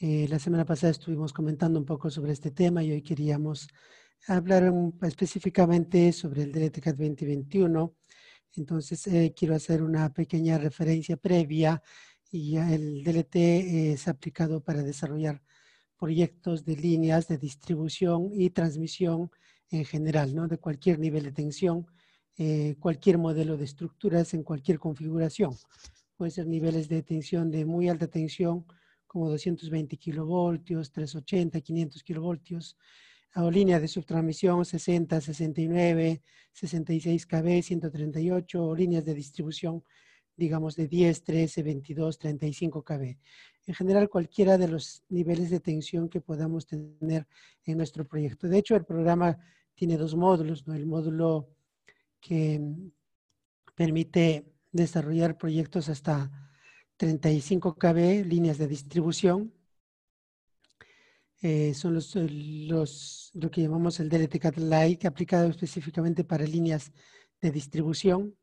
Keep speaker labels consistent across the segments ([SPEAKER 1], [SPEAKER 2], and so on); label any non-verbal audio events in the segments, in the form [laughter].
[SPEAKER 1] Eh, la semana pasada estuvimos comentando un poco sobre este tema y hoy queríamos hablar específicamente sobre el DLTCAT 2021. Entonces, eh, quiero hacer una pequeña referencia previa y el DLT eh, es aplicado para desarrollar proyectos de líneas de distribución y transmisión en general, ¿no? de cualquier nivel de tensión, cualquier modelo de estructuras en cualquier configuración. Pueden ser niveles de tensión de muy alta tensión como 220 kilovoltios, 380, 500 kilovoltios, o línea de subtransmisión 60, 69, 66 kV, 138, o líneas de distribución, digamos, de 10, 13, 22, 35 kV. En general, cualquiera de los niveles de tensión que podamos tener en nuestro proyecto. De hecho, el programa tiene dos módulos, el módulo que mm, permite desarrollar proyectos hasta 35 kb líneas de distribución. Eh, son eh, los, lo que llamamos el cat Lite aplicado específicamente para líneas de distribución.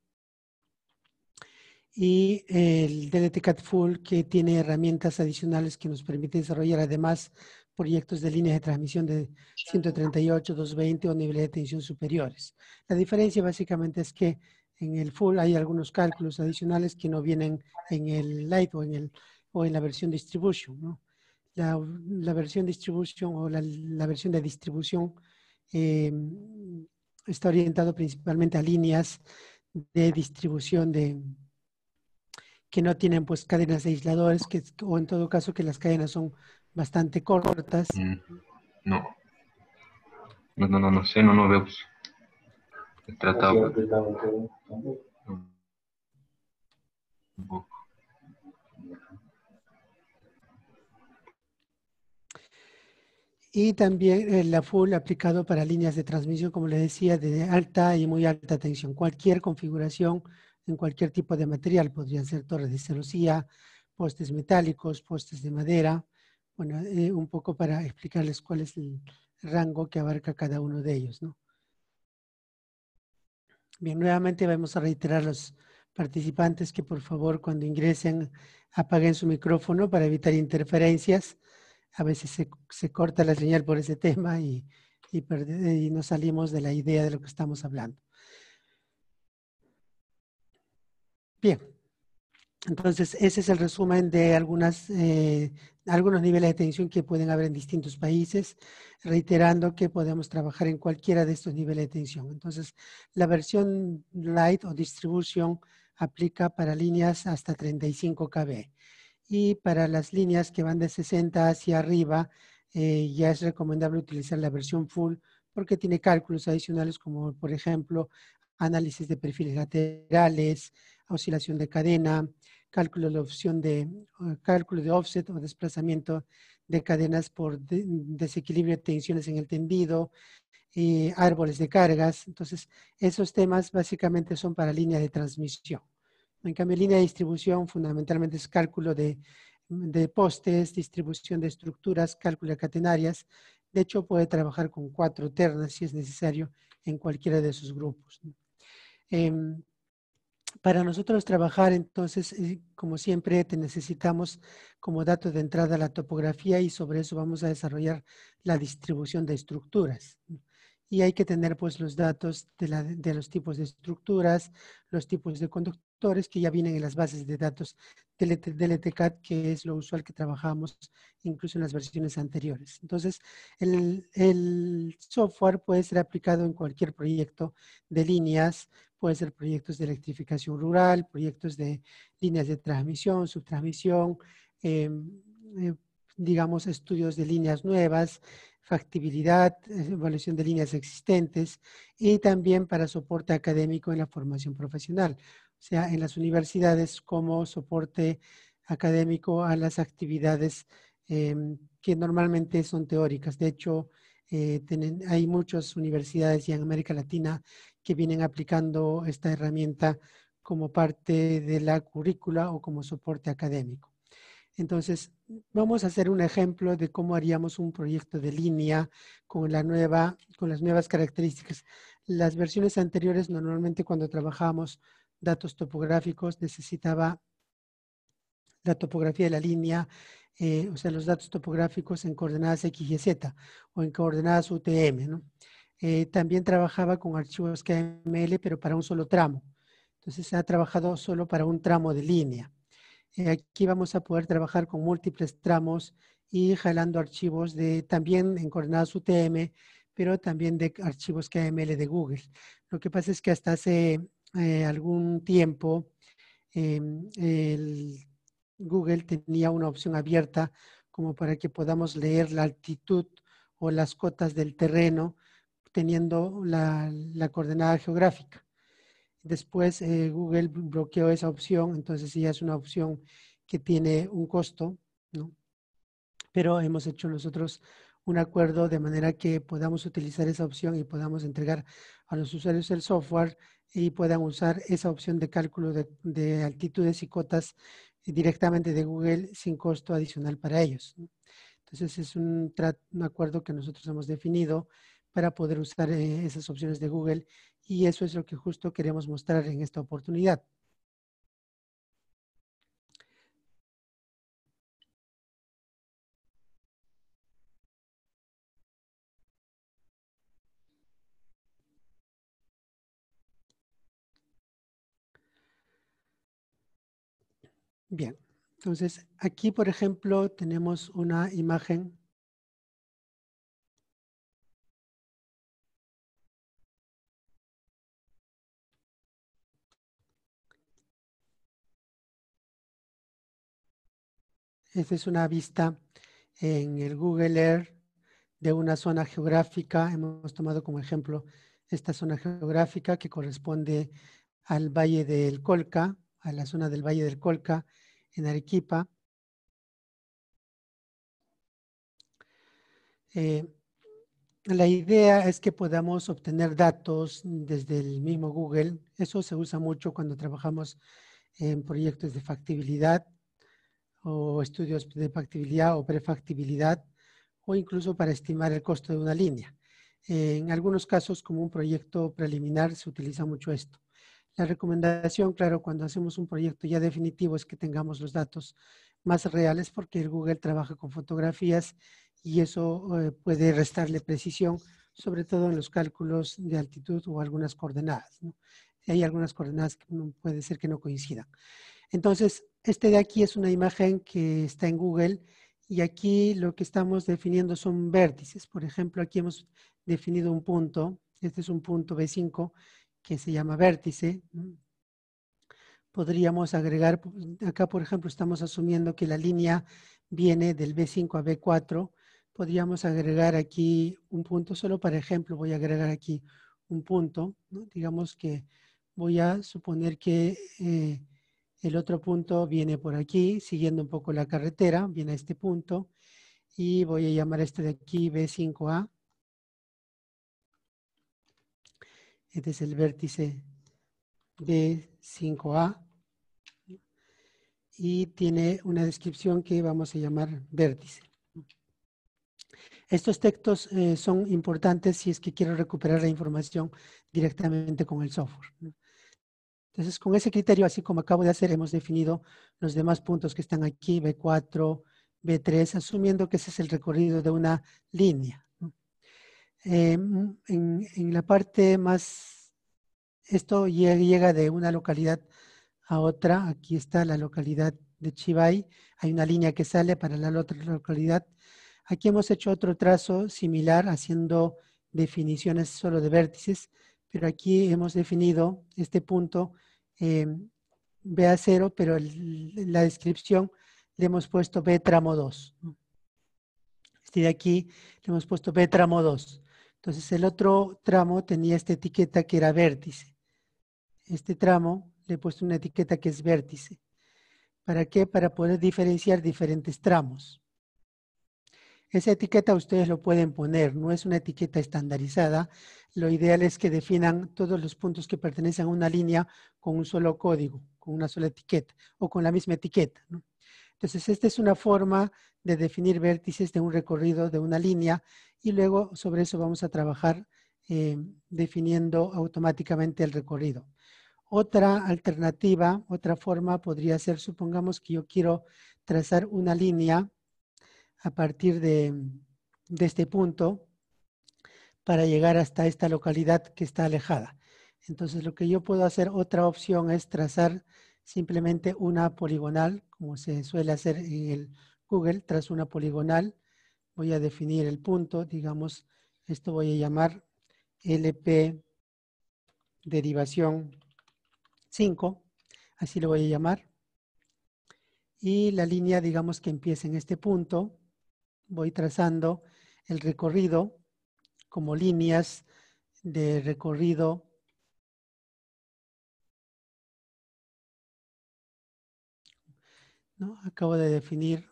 [SPEAKER 1] Y el cat Full que tiene herramientas adicionales que nos permite desarrollar además proyectos de líneas de transmisión de 138, 220 o niveles de tensión superiores. La diferencia básicamente es que en el full hay algunos cálculos adicionales que no vienen en el light o en, el, o en la versión distribution. ¿no? La, versión distribution o la, versión de distribución em, está orientado principalmente a líneas de distribución de que no tienen pues cadenas de aisladores que, o en todo caso que las cadenas son bastante cortas. Mm, no. No, no, no, sé, no, no veo. Pues, el tratado. Y también eh, la full aplicado para líneas de transmisión, como le decía, de alta y muy alta tensión. Cualquier configuración en cualquier tipo de material, podrían ser torres de celosía, postes metálicos, postes de madera. Bueno, eh, un poco para explicarles cuál es el rango que abarca cada uno de ellos, ¿no? Bien, nuevamente vamos a reiterar a los participantes que por favor cuando ingresen apaguen su micrófono para evitar interferencias. A veces se, corta la señal por ese tema y, no y salimos de la idea de lo que estamos hablando. Bien. Entonces, ese es el resumen de eh, algunos niveles de tensión que pueden haber en distintos países, reiterando que podemos trabajar en cualquiera de estos niveles de tensión. Entonces, la versión light o distribución aplica para líneas hasta 35 kb. Y para las líneas que van de 60 hacia arriba, eh, ya es recomendable utilizar la versión full porque tiene cálculos adicionales como, por ejemplo, análisis de perfiles laterales, oscilación de cadena, cálculo de opción de eh, cálculo de offset o desplazamiento de cadenas por desequilibrio de tensiones en el tendido, eh, árboles de cargas. Entonces, esos temas básicamente son para línea de transmisión. En cambio, línea de distribución fundamentalmente es cálculo de, postes, distribución de estructuras, cálculo de catenarias. De hecho, puede trabajar con cuatro ternas si es necesario en cualquiera de esos grupos. Em, para nosotros trabajar, entonces, eh, como siempre, te necesitamos como dato de entrada la topografía y sobre eso vamos a desarrollar la distribución de estructuras. Y hay que tener pues los datos de, de los tipos de estructuras, los tipos de conductores que ya vienen en las bases de datos del, ETCAT, e que es lo usual que trabajamos incluso en las versiones anteriores. Entonces, el, software puede ser aplicado en cualquier proyecto de líneas, puede ser proyectos de electrificación rural, proyectos de líneas de transmisión, subtransmisión, em, eh, digamos, estudios de líneas nuevas, factibilidad, evaluación de líneas existentes y también para soporte académico en la formación profesional sea en las universidades como soporte académico a las actividades em, que normalmente son teóricas. De hecho, eh, hay muchas universidades ya en América Latina que vienen aplicando esta herramienta como parte de la currícula o como soporte académico. Entonces, vamos a hacer un ejemplo de cómo haríamos un proyecto de línea con, con las nuevas características. Las versiones anteriores, normalmente cuando trabajábamos, datos topográficos, necesitaba la topografía de la línea, eh, o sea, los datos topográficos en coordenadas X y Z o en coordenadas UTM. Eh, también trabajaba con archivos KML, pero para un solo tramo. Entonces, ha trabajado solo para un tramo de línea. Eh, aquí vamos a poder trabajar con múltiples tramos y jalando archivos de, también en coordenadas UTM, pero también de archivos KML de Google. Lo que pasa es que hasta hace eh, algún tiempo em, Google tenía una opción abierta como para que podamos leer la altitud o las cotas del terreno teniendo la, la coordenada geográfica. Después eh, Google bloqueó esa opción, entonces ya es una opción que tiene un costo, ¿no? Pero hemos hecho nosotros un acuerdo de manera que podamos utilizar esa opción y podamos entregar a los usuarios el software y puedan usar esa opción de cálculo de, altitudes y cotas directamente de Google sin costo adicional para ellos. Entonces es un, acuerdo que nosotros hemos definido para poder usar eh, esas opciones de Google y eso es lo que justo queremos mostrar en esta oportunidad.
[SPEAKER 2] Bien, entonces aquí, por ejemplo, tenemos una imagen
[SPEAKER 1] Esta es una vista en el Google Earth de una zona geográfica. Hemos tomado como ejemplo esta zona geográfica que corresponde al Valle del Colca, a la zona del Valle del Colca en Arequipa. Eh, la idea es que podamos obtener datos desde el mismo Google. Eso se usa mucho cuando trabajamos en proyectos de factibilidad o estudios de factibilidad o prefactibilidad o incluso para estimar el costo de una línea. En algunos casos, como un proyecto preliminar, se utiliza mucho esto. La recomendación, claro, cuando hacemos un proyecto ya definitivo es que tengamos los datos más reales porque el Google trabaja con fotografías y eso eh, puede restarle precisión, sobre todo en los cálculos de altitud o algunas coordenadas. Hay algunas coordenadas que puede ser que no coincidan. Entonces, este de aquí es una imagen que está en Google y aquí lo que estamos definiendo son vértices. Por ejemplo, aquí hemos definido un punto, este es un punto B5 que se llama vértice. Podríamos agregar, pues, acá por ejemplo estamos asumiendo que la línea viene del B5 a B4. Podríamos agregar aquí un punto, solo para ejemplo voy a agregar aquí un punto. Digamos que voy a suponer que eh, el otro punto viene por aquí, siguiendo un poco la carretera, viene a este punto. Y voy a llamar este de aquí B5A Este es el vértice B5A y tiene una descripción que vamos a llamar vértice. Estos textos eh, son importantes si es que quiero recuperar la información directamente con el software. Entonces, con ese criterio, así como acabo de hacer, hemos definido los demás puntos que están aquí, B4, B3, asumiendo que ese es el recorrido de una línea. Eh, mm, en, la parte más, esto llega de una localidad a otra, aquí está la localidad de Chivay, hay una línea que sale para la otra localidad. Aquí hemos hecho otro trazo similar haciendo definiciones solo de vértices, pero aquí hemos definido este punto eh, B a cero pero la descripción le hemos puesto B tramo 2. Este de aquí le hemos puesto B tramo 2. Entonces el otro tramo tenía esta etiqueta que era vértice. Este tramo le he puesto una etiqueta que es vértice. ¿Para qué? Para poder diferenciar diferentes tramos. Esa etiqueta ustedes lo pueden poner, no es una etiqueta estandarizada. Lo ideal es que definan todos los puntos que pertenecen a una línea con un solo código, con una sola etiqueta o con la misma etiqueta. Entonces, esta es una forma de definir vértices de un recorrido, de una línea, y luego sobre eso vamos a trabajar eh, definiendo automáticamente el recorrido. Otra alternativa, otra forma podría ser, supongamos que yo quiero trazar una línea a partir de este punto para llegar hasta esta localidad que está alejada. Entonces, lo que yo puedo hacer, otra opción es trazar simplemente una poligonal, como se suele hacer en el Google, tras una poligonal voy a definir el punto, digamos, esto voy a llamar LP derivación 5, así lo voy a llamar. Y la línea, digamos, que empieza en este punto, voy trazando el recorrido como líneas de
[SPEAKER 2] recorrido
[SPEAKER 1] ¿no? Acabo de definir,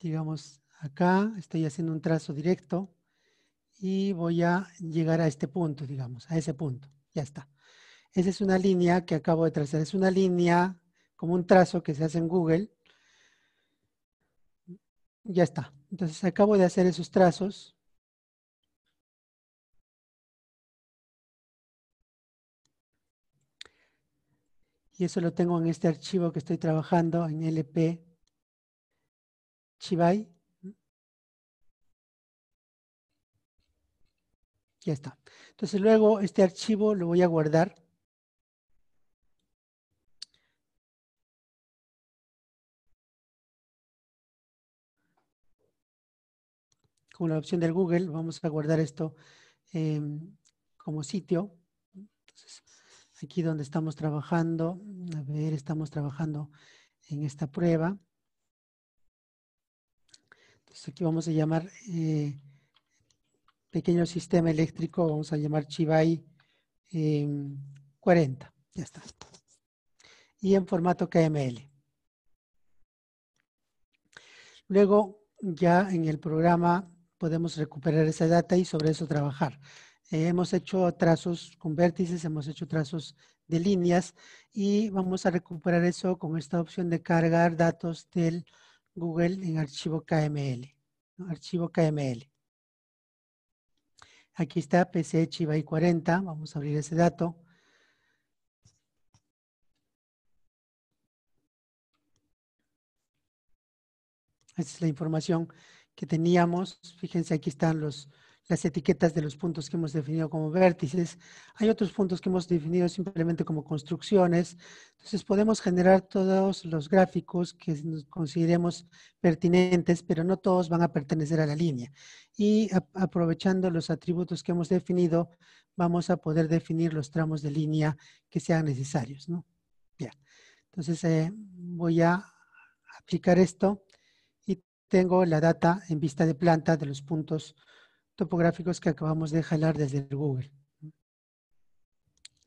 [SPEAKER 1] digamos, acá estoy haciendo un trazo directo y voy a llegar a este punto, digamos, a ese punto. Ya está. Esa es una línea que acabo de trazar. Es una línea como un trazo que se hace en Google. Ya está. Entonces acabo de hacer esos trazos.
[SPEAKER 2] y eso lo tengo en este archivo que estoy trabajando en LP Chibai. Ya está. Entonces luego este archivo lo voy a guardar.
[SPEAKER 1] Con la opción del Google vamos a guardar esto em, como sitio. Entonces, aquí donde estamos trabajando. Mm, a ver, estamos trabajando en esta prueba. Entonces aquí vamos a llamar eh, pequeño sistema eléctrico, vamos a llamar Chibai 40. Em, ya está. Y en formato KML. Luego ya en el programa podemos recuperar esa data y sobre eso trabajar. Eh, hemos hecho trazos con vértices, hemos hecho trazos de líneas y vamos a recuperar eso con esta opción de cargar datos del Google en archivo KML. Archivo KML. Aquí está PC y 40. Vamos a abrir ese dato. Esta es la información que teníamos. Fíjense, aquí están los, las etiquetas de los puntos que hemos definido como vértices. Hay otros puntos que hemos definido simplemente como construcciones. Entonces podemos generar todos los gráficos que nos consideremos pertinentes, pero no todos van a pertenecer a la línea. Y aprovechando los atributos que hemos definido, vamos a poder definir los tramos de línea que sean necesarios. Entonces eh, voy a aplicar esto y tengo la data en vista de planta de los puntos topográficos que acabamos de jalar desde Google.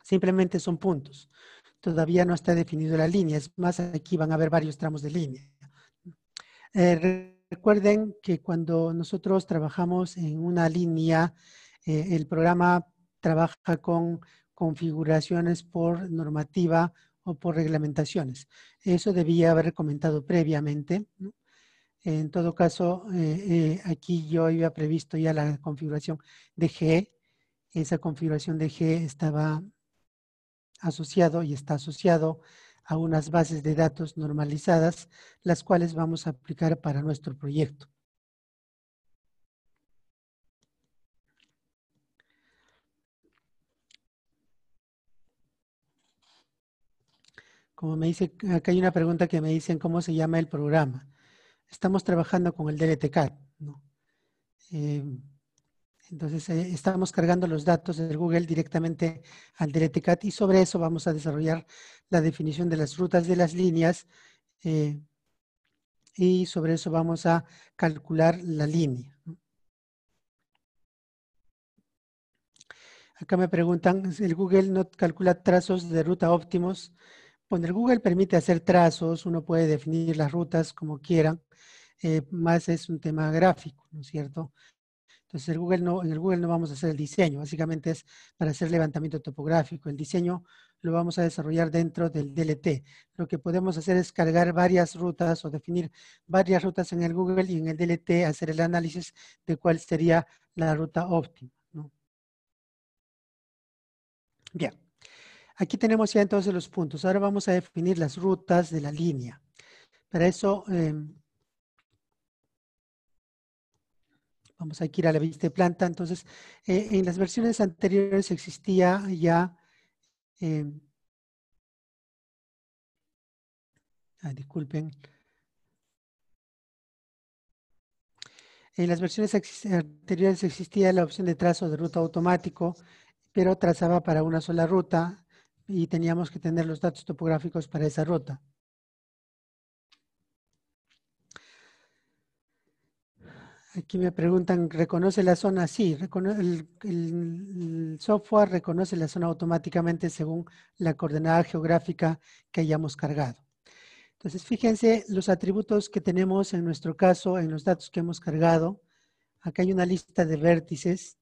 [SPEAKER 1] Simplemente son puntos. Todavía no está definido la línea. Es más, aquí van a haber varios tramos de línea. Eh, recuerden que cuando nosotros trabajamos en una línea, eh, el programa trabaja con configuraciones por normativa o por reglamentaciones. Eso debía haber comentado previamente. En todo caso, eh, eh, aquí yo había previsto ya la configuración de G. Esa configuración de G estaba asociado y está asociado a unas bases de datos normalizadas, las cuales vamos a aplicar para nuestro proyecto. Como me dice, acá hay una pregunta que me dicen cómo se llama el programa estamos trabajando con el DLTCAT. ¿no? Em, entonces, eh, estamos cargando los datos del Google directamente al DLTCAT y sobre eso vamos a desarrollar la definición de las rutas de las líneas eh, y sobre eso vamos a calcular la línea. Acá me preguntan, ¿el Google no calcula trazos de ruta óptimos? Bueno, el Google permite hacer trazos, uno puede definir las rutas como quieran. Eh, más es un tema gráfico, ¿no es cierto? Entonces, el Google no, en el Google no vamos a hacer el diseño, básicamente es para hacer levantamiento topográfico. El diseño lo vamos a desarrollar dentro del DLT. Lo que podemos hacer es cargar varias rutas o definir varias rutas en el Google y en el DLT hacer el análisis de cuál sería la ruta óptima. ¿no? Bien, aquí tenemos ya entonces los puntos. Ahora vamos a definir las rutas de la línea. Para eso... Em, vamos a ir a la vista de planta. Entonces, eh, en las versiones anteriores existía ya... Em, disculpen. En las versiones anteriores existía la opción de trazo de ruta automático, pero trazaba para una sola ruta y teníamos que tener los datos topográficos para esa ruta. Aquí me preguntan, ¿reconoce la zona? Sí, el, software reconoce la zona automáticamente según la coordenada geográfica que hayamos cargado. Entonces, fíjense los atributos que tenemos en nuestro caso, en los datos que hemos cargado. Acá hay una lista de vértices.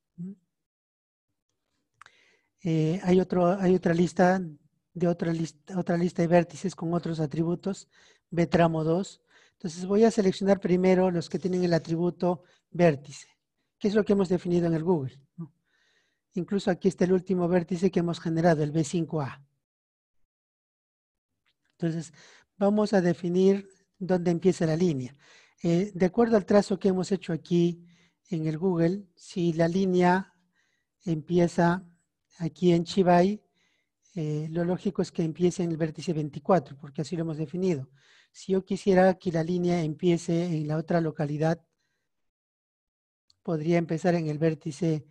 [SPEAKER 1] Eh, hay, otro, hay otra lista de otra lista, otra lista de vértices con otros atributos, B tramo 2. Entonces voy a seleccionar primero los que tienen el atributo vértice, que es lo que hemos definido en el Google. Incluso aquí está el último vértice que hemos generado, el B5A. Entonces vamos a definir dónde empieza la línea. Eh, de acuerdo al trazo que hemos hecho aquí en el Google, si la línea empieza aquí en Chivay, eh, lo lógico es que empiece en el vértice 24, porque así lo hemos definido. Si yo quisiera que la línea empiece en la otra localidad, podría empezar en el vértice,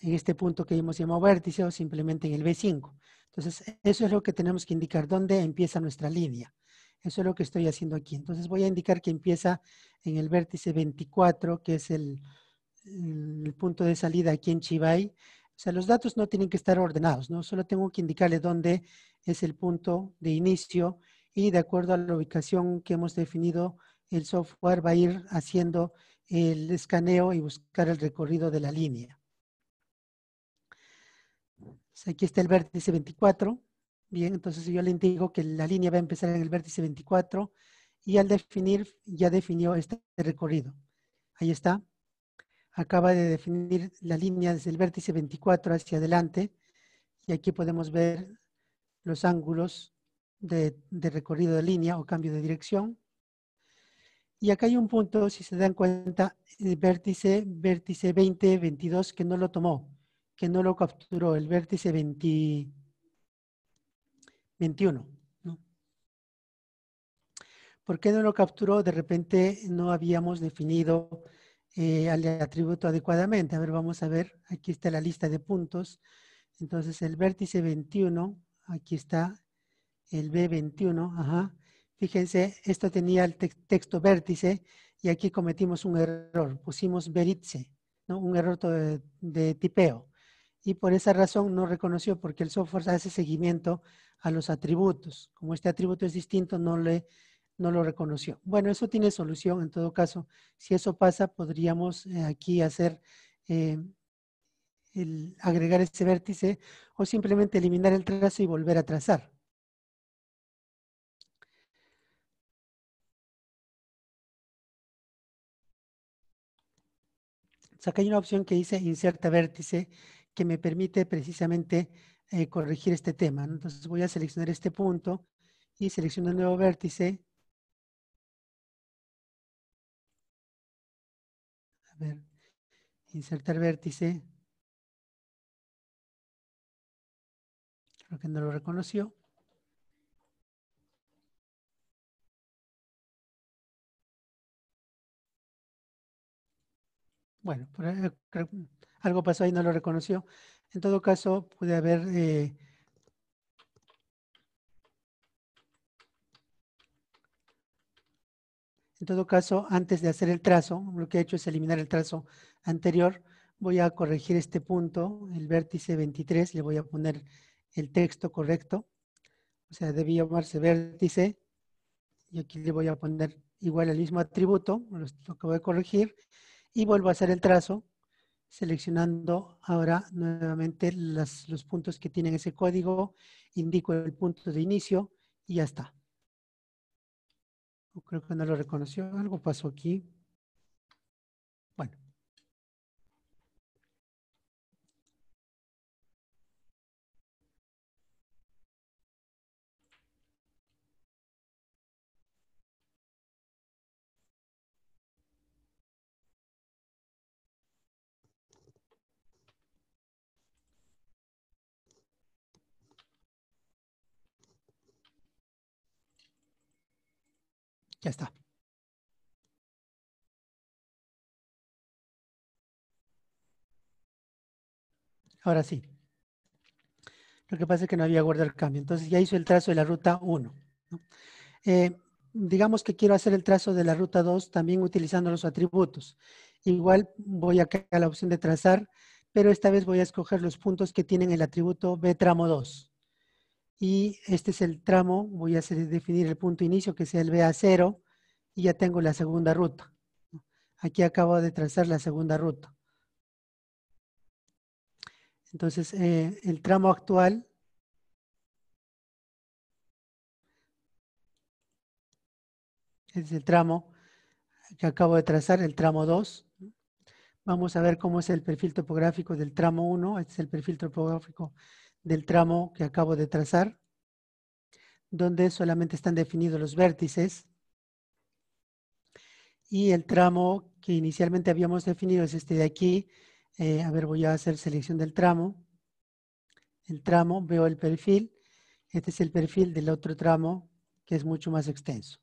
[SPEAKER 1] en este punto que hemos llamado vértice o simplemente en el B5. Entonces, eso es lo que tenemos que indicar, dónde empieza nuestra línea. Eso es lo que estoy haciendo aquí. Entonces, voy a indicar que empieza en el vértice 24, que es el, el punto de salida aquí en Chivay. O sea, los datos no tienen que estar ordenados, ¿no? Solo tengo que indicarle dónde es el punto de inicio y de acuerdo a la ubicación que hemos definido, el software va a ir haciendo el escaneo y buscar el recorrido de la línea. Pues aquí está el vértice 24. Bien, entonces yo le indico que la línea va a empezar en el vértice 24 y al definir, ya definió este recorrido. Ahí está. Acaba de definir la línea desde el vértice 24 hacia adelante y aquí podemos ver los ángulos de, recorrido de línea o cambio de dirección. Y acá hay un punto, si se dan cuenta, el eh, vértice, vértice 20, 22, que no lo tomó, que no lo capturó, el vértice 21. ¿no? ¿Por qué no lo capturó? De repente no habíamos definido eh, al atributo adecuadamente. A ver, vamos a ver, aquí está la lista de puntos. Entonces el vértice 21, aquí está el B21, ajá. Fíjense, esto tenía el texto vértice y aquí cometimos un error, pusimos veritze, ¿no? un error de, tipeo. Y por esa razón no reconoció porque el software hace seguimiento a los atributos. Como este atributo es distinto, no, le, no lo reconoció. Bueno, eso tiene solución en todo caso. Si eso pasa, podríamos eh, aquí hacer... Eh, agregar ese vértice o simplemente eliminar el trazo y volver a trazar. sea, hay una opción que dice inserta vértice que me permite precisamente eh, corregir este tema. Entonces voy a seleccionar este punto y selecciono el nuevo vértice.
[SPEAKER 2] A ver, insertar vértice. Creo que no lo reconoció.
[SPEAKER 1] Bueno, algo pasó ahí, no lo reconoció. En todo caso, pude haber... Eh, en todo caso, antes de hacer el trazo, lo que he hecho es eliminar el trazo anterior. Voy a corregir este punto, el vértice 23, le voy a poner el texto correcto. O sea, debía llamarse vértice. Y aquí le voy a poner igual el mismo atributo, lo acabo de corregir y vuelvo a hacer el trazo seleccionando ahora nuevamente los puntos que tienen ese código, indico el punto de inicio y ya está. Creo que no lo reconoció, algo pasó aquí.
[SPEAKER 2] Ya está. Ahora
[SPEAKER 1] sí. Lo que pasa es que no había guardar cambio. Entonces ya hizo el trazo de la ruta 1. Eh, digamos que quiero hacer el trazo de la ruta 2 también utilizando los atributos. Igual voy acá a la opción de trazar, pero esta vez voy a escoger los puntos que tienen el atributo B tramo 2 y este es el tramo, voy a definir el punto inicio que sea el BA0 y ya tengo la segunda ruta. Aquí acabo de trazar la segunda ruta.
[SPEAKER 2] Entonces, eh, el tramo actual
[SPEAKER 1] es el tramo que acabo de trazar, el tramo 2. Vamos a ver cómo es el perfil topográfico del tramo 1. Este es el perfil topográfico del tramo que acabo de trazar, donde solamente están definidos los vértices. Y el tramo que inicialmente habíamos definido es este de aquí. Eh, a ver, voy a hacer selección del tramo. El tramo, veo el perfil. Este es el perfil del otro tramo que es mucho más extenso.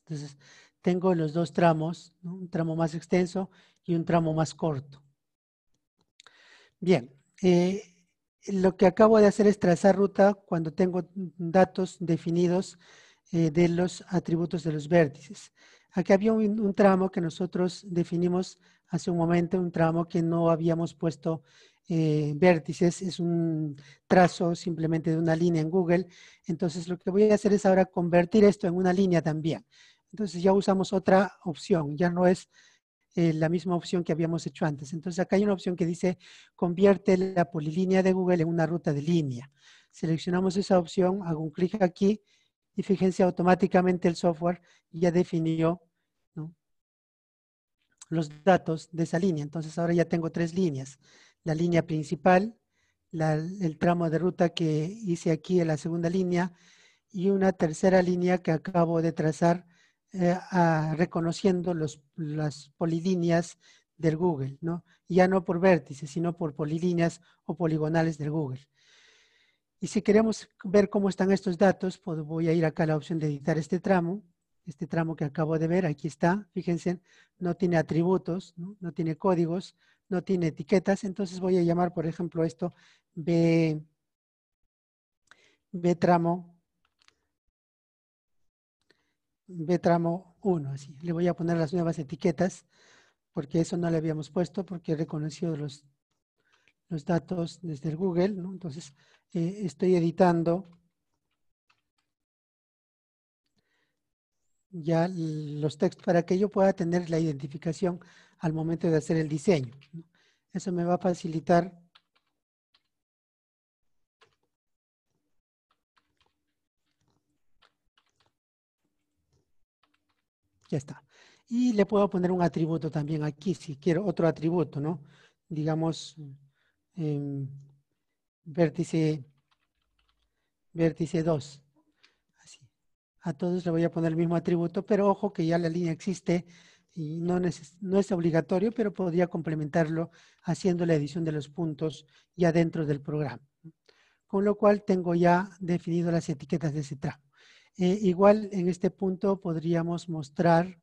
[SPEAKER 1] Entonces, tengo los dos tramos, un tramo más extenso y un tramo más corto. Bien, eh, lo que acabo de hacer es trazar ruta cuando tengo datos definidos eh, de los atributos de los vértices. Aquí había un, tramo que nosotros definimos hace un momento, un tramo que no habíamos puesto eh, vértices, es un trazo simplemente de una línea en Google. Entonces lo que voy a hacer es ahora convertir esto en una línea también. Entonces ya usamos otra opción, ya no es eh, la misma opción que habíamos hecho antes. Entonces acá hay una opción que dice convierte la polilínea de Google en una ruta de línea. Seleccionamos esa opción, hago un clic aquí y fíjense automáticamente el software ya definió los datos de esa línea. Entonces ahora ya tengo tres líneas. La línea principal, el tramo de ruta que hice aquí en la segunda línea y una tercera línea que acabo de trazar eh, reconociendo las polilíneas del Google, Ya no por vértices, sino por polilíneas o poligonales del Google. Y si queremos ver cómo están estos datos, pues voy a ir acá a la opción de editar este tramo. Este tramo que acabo de ver, aquí está. Fíjense, no tiene atributos, no, tiene códigos, no tiene etiquetas. Entonces voy a llamar, por ejemplo, esto B, B tramo B tramo 1. Así. Le voy a poner las nuevas etiquetas porque eso no le habíamos puesto porque he reconocido los, los datos desde el Google. Entonces eh, estoy editando ya los textos para que yo pueda tener la identificación al momento de hacer el diseño. Eso me va a facilitar Ya está. Y le puedo poner un atributo también aquí, si quiero otro atributo, ¿no? Digamos, em, vértice, vértice 2. Así. A todos le voy a poner el mismo atributo, pero ojo que ya la línea existe y no, no es obligatorio, pero podría complementarlo haciendo la edición de los puntos ya dentro del programa. Con lo cual tengo ya definido las etiquetas de CETRA. Eh, igual en este punto podríamos mostrar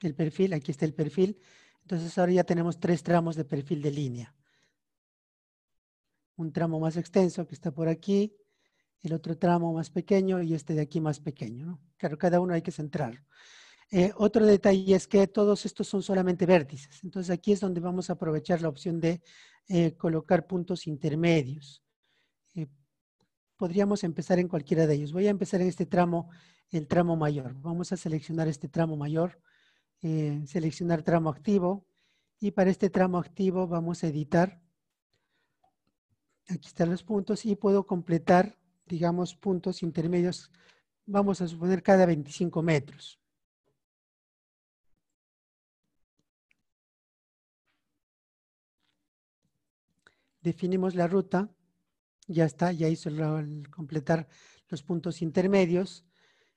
[SPEAKER 1] el perfil, aquí está el perfil. Entonces ahora ya tenemos tres tramos de perfil de línea. Un tramo más extenso que está por aquí, el otro tramo más pequeño y este de aquí más pequeño. Claro, cada uno hay que centrarlo. Eh, otro detalle es que todos estos son solamente vértices. Entonces aquí es donde vamos a aprovechar la opción de eh, colocar puntos intermedios. Eh, podríamos empezar en cualquiera de ellos. Voy a empezar en este tramo, el tramo mayor. Vamos a seleccionar este tramo mayor, seleccionar tramo activo. Y para este tramo activo vamos a editar. Aquí están los puntos y puedo completar, digamos, puntos intermedios. Vamos a suponer cada 25 metros. definimos la ruta, ya está, ya hizo el, completar los puntos intermedios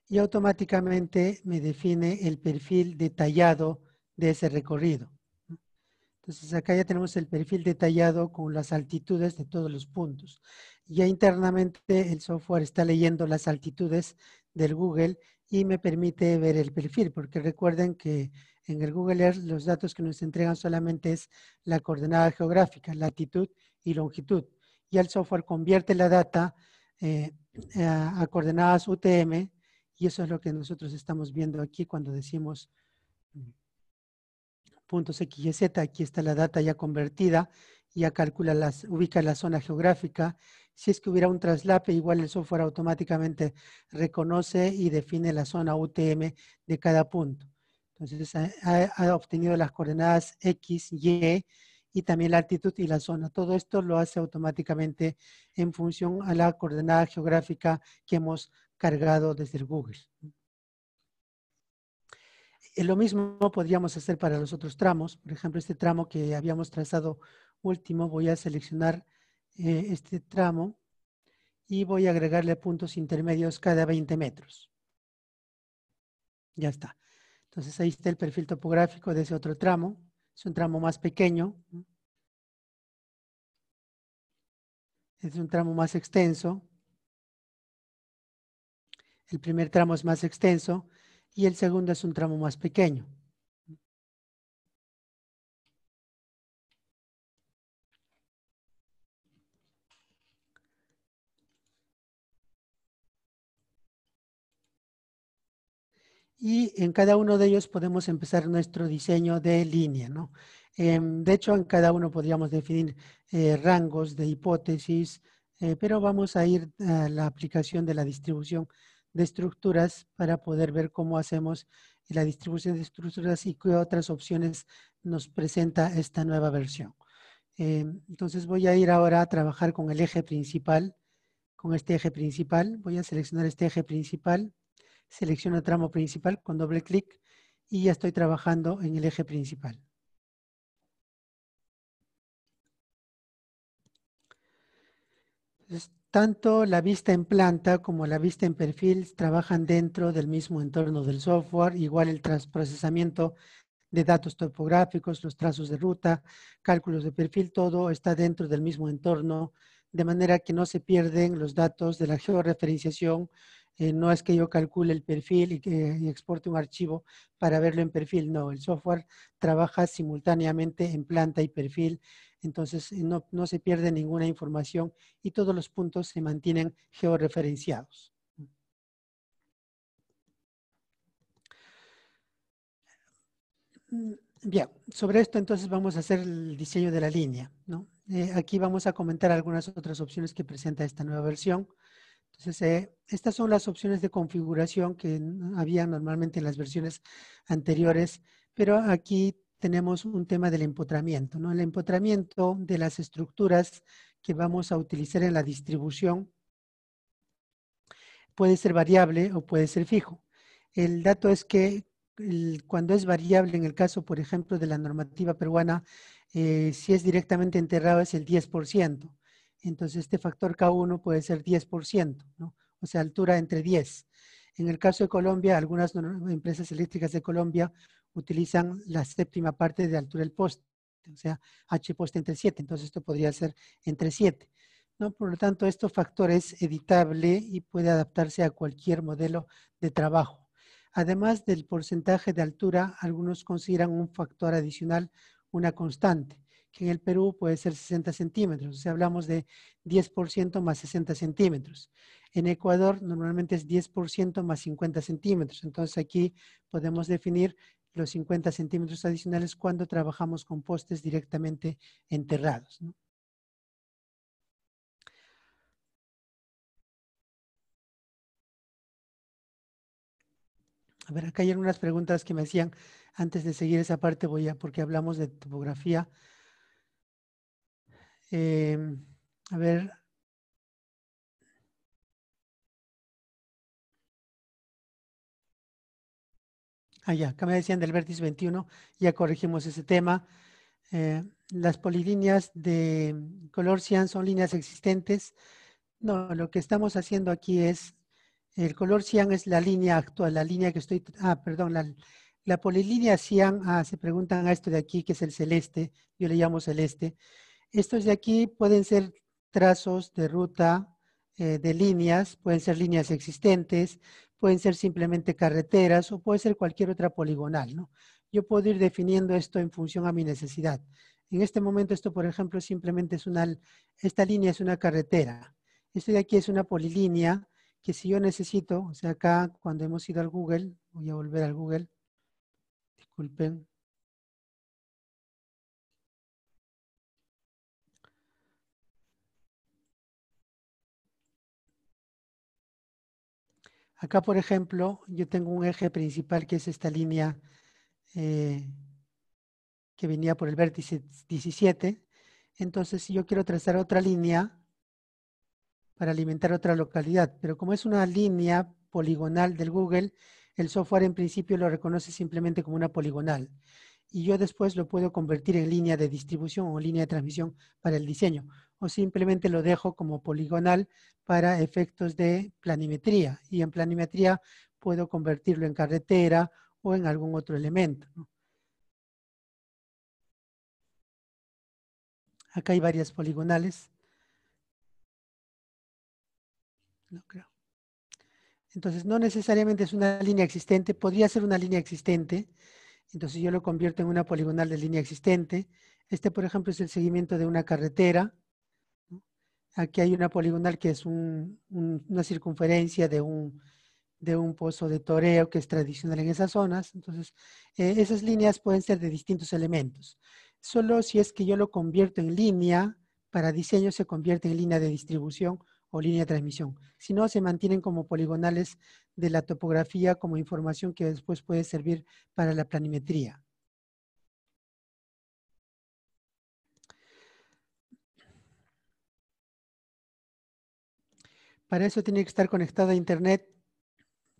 [SPEAKER 1] y automáticamente me define el perfil detallado de ese recorrido. Entonces acá ya tenemos el perfil detallado con las altitudes de todos los puntos. Ya internamente el software está leyendo las altitudes del Google y me permite ver el perfil, porque recuerden que en el Google Earth los datos que nos entregan solamente es la coordenada geográfica, la latitud y longitud. Y el software convierte la data eh, eh, a, coordenadas UTM y eso es lo que nosotros estamos viendo aquí cuando decimos mm, puntos X y Z. Aquí está la data ya convertida, ya calcula las, ubica la zona geográfica. Si es que hubiera un traslape, igual el software automáticamente reconoce y define la zona UTM de cada punto. Entonces ha, ha obtenido las coordenadas X, Y y también la altitud y la zona. Todo esto lo hace automáticamente en función a la coordenada geográfica que hemos cargado desde el Google. Eh, lo mismo podríamos hacer para los otros tramos. Por ejemplo, este tramo que habíamos trazado último, voy a seleccionar eh, este tramo y voy a agregarle puntos intermedios cada 20 metros. Ya está. Entonces ahí está el perfil topográfico de ese otro tramo. Es un tramo más pequeño.
[SPEAKER 2] Es un tramo más extenso. El primer tramo es más extenso y el segundo es un tramo más pequeño.
[SPEAKER 1] y en cada uno de ellos podemos empezar nuestro diseño de línea, ¿no? Em, de hecho, en cada uno podríamos definir eh, rangos de hipótesis, eh, pero vamos a ir a la aplicación de la distribución de estructuras para poder ver cómo hacemos la distribución de estructuras y qué otras opciones nos presenta esta nueva versión. Em, entonces voy a ir ahora a trabajar con el eje principal, con este eje principal. Voy a seleccionar este eje principal selecciono tramo principal con doble clic y ya estoy trabajando en el eje principal. tanto la vista en planta como la vista en perfil trabajan dentro del mismo entorno del software, igual el trasprocesamiento de datos topográficos, los trazos de ruta, cálculos de perfil, todo está dentro del mismo entorno, de manera que no se pierden los datos de la georreferenciación eh, no es que yo calcule el perfil y que exporte un archivo para verlo en perfil, no, el software trabaja simultáneamente en planta y perfil, entonces eh, no, se pierde ninguna información y todos los puntos se mantienen georreferenciados. Mm, bien, sobre esto entonces vamos a hacer el diseño de la línea. Eh, aquí vamos a comentar algunas otras opciones que presenta esta nueva versión. Entonces, eh, estas son las opciones de configuración que había normalmente en las versiones anteriores, pero aquí tenemos un tema del empotramiento. ¿no? El empotramiento de las estructuras que vamos a utilizar en la distribución puede ser variable o puede ser fijo. El dato es que cuando es variable, en el caso, por ejemplo, de la normativa peruana, eh, si es directamente enterrado es el 10%. Entonces, este factor K1 puede ser 10%, o sea, altura entre 10. En el caso de Colombia, algunas empresas eléctricas de Colombia utilizan la séptima parte de altura del poste, o sea, H poste entre 7, entonces esto podría ser entre 7. ¿no? Por lo tanto, este factor es editable y puede adaptarse a cualquier modelo de trabajo. Además del porcentaje de altura, algunos consideran un factor adicional una constante que en el Perú puede ser 60 centímetros. O sea, hablamos de 10% más 60 centímetros. En Ecuador normalmente es 10% más 50 centímetros. Entonces aquí podemos definir los 50 centímetros adicionales cuando trabajamos con postes directamente enterrados. A ver, acá hay algunas preguntas que me hacían. Antes de seguir esa parte voy a, porque hablamos de topografía Em, a ver.
[SPEAKER 2] Ah, ya, acá me decían del vértice
[SPEAKER 1] 21, ya corregimos ese tema. Eh, las polilíneas de color cian son líneas existentes. No, lo que estamos haciendo aquí es, el color cian es la línea actual, la línea que estoy, ah, perdón, la, la polilínea cian, ah, se preguntan a esto de aquí, que es el celeste, yo le llamo celeste. Estos de aquí pueden ser trazos de ruta, eh, de líneas, pueden ser líneas existentes, pueden ser simplemente carreteras o puede ser cualquier otra poligonal. ¿no? Yo puedo ir definiendo esto en función a mi necesidad. En este momento esto, por ejemplo, simplemente es una, esta línea es una carretera. Esto de aquí es una polilínea que si yo necesito, o sea, acá cuando hemos ido al Google, voy a volver al Google,
[SPEAKER 2] disculpen,
[SPEAKER 1] Acá, por ejemplo, yo tengo un eje principal que es esta línea eh, que venía por el vértice 17. Entonces, si yo quiero trazar otra línea para alimentar otra localidad, pero como es una línea poligonal del Google, el software en principio lo reconoce simplemente como una poligonal y yo después lo puedo convertir en línea de distribución o línea de transmisión para el diseño. O simplemente lo dejo como poligonal para efectos de planimetría. Y en planimetría puedo convertirlo en carretera o en algún otro elemento. Acá hay varias poligonales. Entonces, no necesariamente es una línea existente. Podría ser una línea existente entonces yo lo convierto en una poligonal de línea existente. Este, por ejemplo, es el seguimiento de una carretera. Aquí hay una poligonal que es una circunferencia de un, pozo de toreo que es tradicional en esas zonas. Entonces, eh, esas líneas pueden ser de distintos elementos. Solo si es que yo lo convierto en línea, para diseño se convierte en línea de distribución o línea de transmisión, Si no, se mantienen como poligonales de la topografía como información que después puede servir para la planimetría. Para eso tiene que estar conectado a Internet.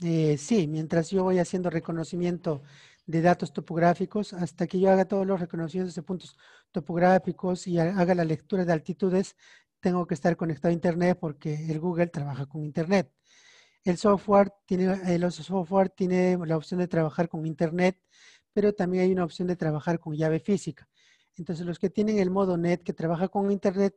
[SPEAKER 1] Eh, sí, mientras yo voy haciendo reconocimiento de datos topográficos, hasta que yo haga todos los reconocimientos de puntos topográficos y haga la lectura de altitudes, tengo que estar conectado a Internet porque el Google trabaja con Internet. El software tiene, el eh, software tiene la opción de trabajar con Internet, pero también hay una opción de trabajar con llave física. Entonces, los que tienen el modo net que trabaja con Internet,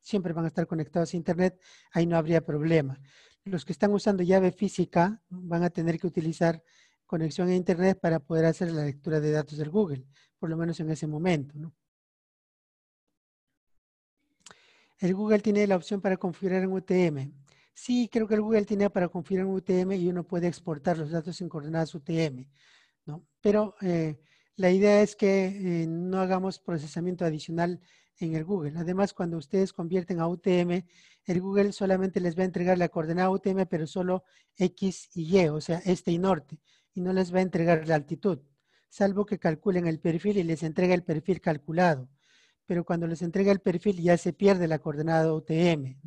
[SPEAKER 1] siempre van a estar conectados a Internet, ahí no habría problema. Los que están usando llave física van a tener que utilizar conexión a Internet para poder hacer la lectura de datos del Google, por lo menos en ese momento. ¿no? El Google tiene la opción para configurar en UTM. Sí, creo que el Google tiene para configurar en UTM y uno puede exportar los datos en coordenadas UTM. Pero eh, la idea es que eh, no hagamos procesamiento adicional en el Google. Además, cuando ustedes convierten a UTM, el Google solamente les va a entregar la coordenada UTM, pero solo X y Y, o sea, este y norte, y no les va a entregar la altitud, salvo que calculen el perfil y les entrega el perfil calculado pero cuando les entrega el perfil ya se pierde la coordenada UTM.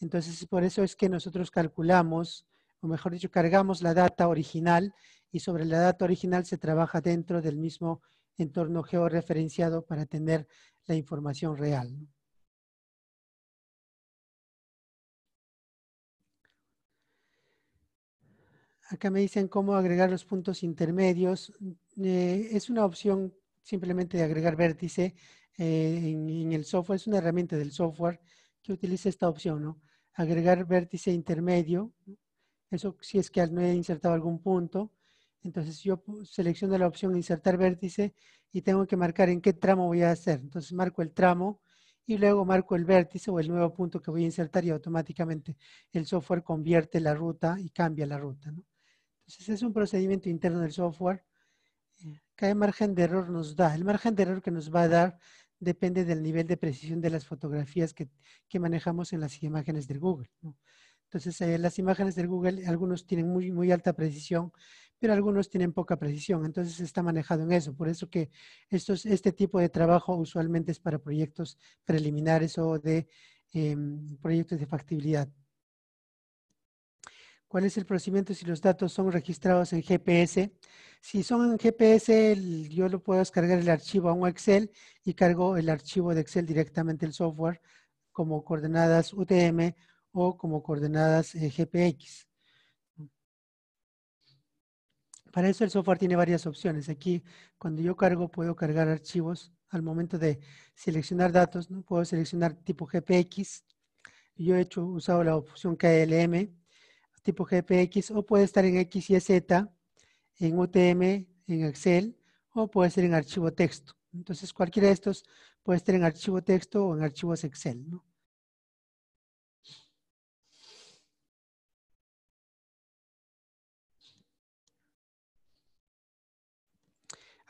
[SPEAKER 1] Entonces, por eso es que nosotros calculamos, o mejor dicho, cargamos la data original y sobre la data original se trabaja dentro del mismo entorno georreferenciado para tener la información real. Acá me dicen cómo agregar los puntos intermedios. Eh, es una opción simplemente de agregar vértice en, en, el software, es una herramienta del software que utiliza esta opción, ¿no? Agregar vértice intermedio, eso si es que no he insertado algún punto, entonces yo selecciono la opción insertar vértice y tengo que marcar en qué tramo voy a hacer. Entonces marco el tramo y luego marco el vértice o el nuevo punto que voy a insertar y automáticamente el software convierte la ruta y cambia la ruta. ¿no? Entonces es un procedimiento interno del software. Eh, ¿Qué margen de error nos da? El margen de error que nos va a dar depende del nivel de precisión de las fotografías que, manejamos en las imágenes de Google. Entonces, eh, las imágenes de Google, algunos tienen muy, muy alta precisión, pero algunos tienen poca precisión. Entonces, está manejado en eso. Por eso que este tipo de trabajo usualmente es para proyectos preliminares o de em, proyectos de factibilidad. ¿Cuál es el procedimiento si los datos son registrados en GPS? Si son en GPS, yo lo puedo descargar el archivo a un Excel y cargo el archivo de Excel directamente el software como coordenadas UTM o como coordenadas eh, GPX. Para eso el software tiene varias opciones. Aquí, cuando yo cargo, puedo cargar archivos. Al momento de seleccionar datos, puedo seleccionar tipo GPX. Yo he hecho, usado la opción KLM tipo GPX o puede estar en X y Z, en UTM, en Excel o puede ser en archivo texto. Entonces cualquiera de estos puede estar en archivo texto o en archivos Excel.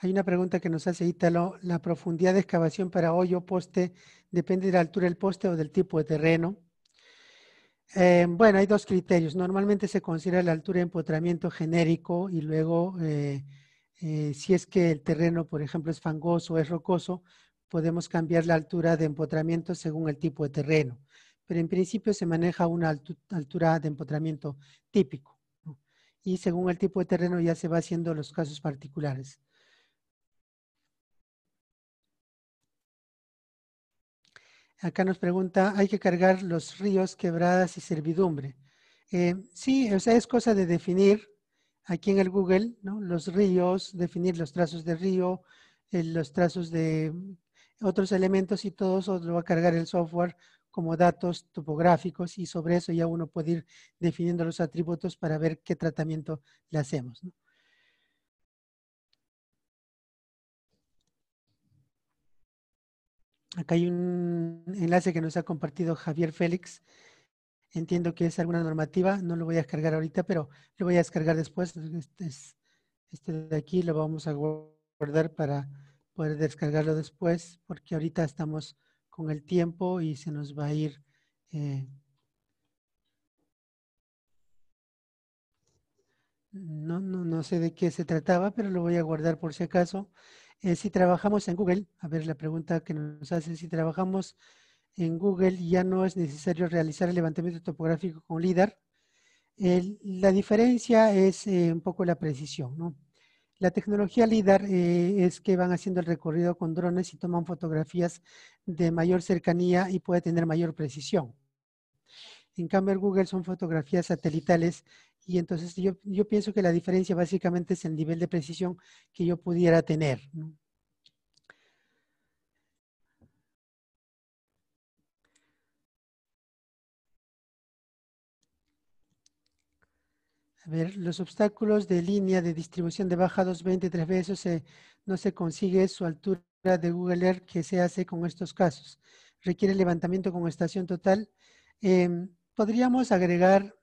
[SPEAKER 1] Hay una pregunta que nos hace Ítalo. ¿La profundidad de excavación para hoyo poste depende de la altura del poste o del tipo de terreno? Eh, bueno, hay dos criterios. Normalmente se considera la altura de empotramiento genérico y luego, eh, eh, si es que el terreno, por ejemplo, es fangoso o es rocoso, podemos cambiar la altura de empotramiento según el tipo de terreno. Pero en principio se maneja una altura de empotramiento típico. Y según el tipo de terreno ya se va haciendo los casos particulares. Acá nos pregunta, ¿hay que cargar los ríos, quebradas y servidumbre? Eh, sí, o sea, es cosa de definir aquí en el Google, ¿no? Los ríos, definir los trazos de río, eh, los trazos de otros elementos y todo eso lo va a cargar el software como datos topográficos y sobre eso ya uno puede ir definiendo los atributos para ver qué tratamiento le hacemos. Acá hay un enlace que nos ha compartido Javier Félix. Entiendo que es alguna normativa, no lo voy a descargar ahorita, pero lo voy a descargar después. Este, este de aquí lo vamos a guardar para poder descargarlo después, porque ahorita estamos con el tiempo y se nos va a ir. Eh, no, no, no sé de qué se trataba, pero lo voy a guardar por si acaso. Eh, si trabajamos en Google, a ver la pregunta que nos hacen, si trabajamos en Google ya no es necesario realizar el levantamiento topográfico con LIDAR. la diferencia es eh, un poco la precisión. La tecnología LIDAR eh, es que van haciendo el recorrido con drones y toman fotografías de mayor cercanía y puede tener mayor precisión. En cambio, Google son fotografías satelitales y entonces yo, pienso que la diferencia básicamente es el nivel de precisión que yo pudiera tener. A ver, los obstáculos de línea de distribución de baja 2.20, 3 eso no se consigue su altura de Google Earth que se hace con estos casos. Requiere levantamiento con estación total. Em, podríamos agregar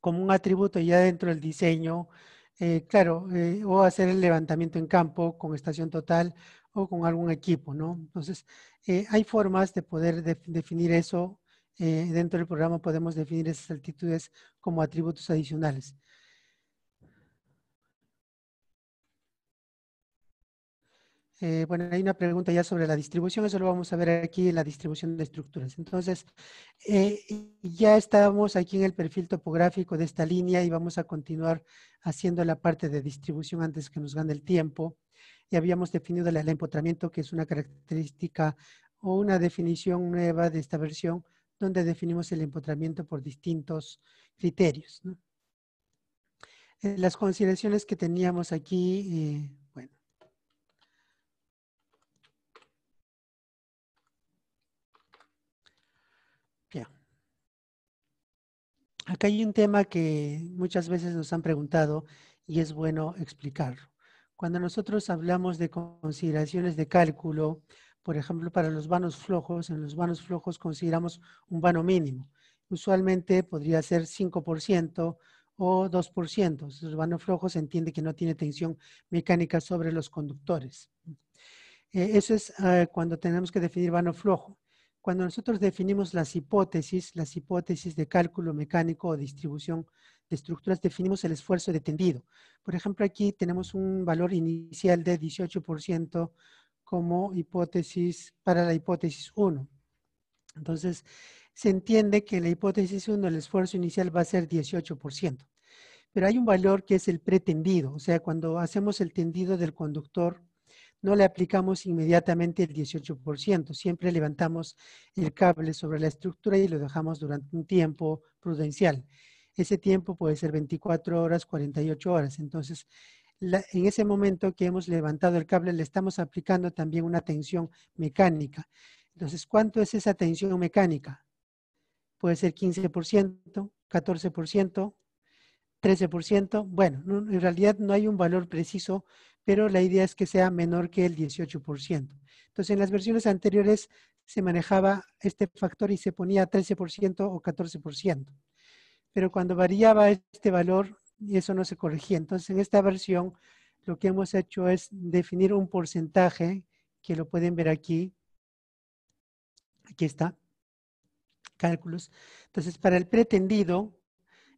[SPEAKER 1] como un atributo ya dentro del diseño, eh, claro, eh, o hacer el levantamiento en campo con estación total o con algún equipo, ¿no? Entonces, eh, hay formas de poder definir eso. dentro del programa podemos definir esas altitudes como atributos adicionales. Eh, bueno, hay una pregunta ya sobre la distribución, eso lo vamos a ver aquí en la distribución de estructuras. Entonces, eh, ya estábamos aquí en el perfil topográfico de esta línea y vamos a continuar haciendo la parte de distribución antes que nos gane el tiempo. Y habíamos definido el empotramiento, que es una característica o una definición nueva de esta versión, donde definimos el empotramiento por distintos criterios. Eh, las consideraciones que teníamos aquí Acá hay un tema que muchas veces nos han preguntado y es bueno explicarlo. Cuando nosotros hablamos de consideraciones de cálculo, por ejemplo, para los vanos flojos, en los vanos flojos consideramos un vano mínimo. Usualmente podría ser 5% o 2%. Los vanos flojos se entiende que no tiene tensión mecánica sobre los conductores. Eh, eso es eh, cuando tenemos que definir vano flojo. Cuando nosotros definimos las hipótesis, las hipótesis de cálculo mecánico o distribución de estructuras, definimos el esfuerzo de tendido. Por ejemplo, aquí tenemos un valor inicial de 18% como hipótesis para la hipótesis 1. Entonces, se entiende que la hipótesis 1 el esfuerzo inicial va a ser 18%. Pero hay un valor que es el pretendido, o sea, cuando hacemos el tendido del conductor no le aplicamos inmediatamente el 18%, siempre levantamos el cable sobre la estructura y lo dejamos durante un tiempo prudencial. Ese tiempo puede ser 24 horas, 48 horas. Entonces, en ese momento que hemos levantado el cable, le estamos aplicando también una tensión mecánica. Entonces, ¿cuánto es esa tensión mecánica? Puede ser 15%, 14%, 13%. Bueno, en realidad no hay un valor preciso, pero la idea es que sea menor que el 18%. Entonces, en las versiones anteriores se manejaba este factor y se ponía 13% o 14%. Pero cuando variaba este valor, eso no se corregía. Entonces, en esta versión, lo que hemos hecho es definir un porcentaje, que lo pueden ver aquí. Aquí está. Cálculos. Entonces, para el pretendido,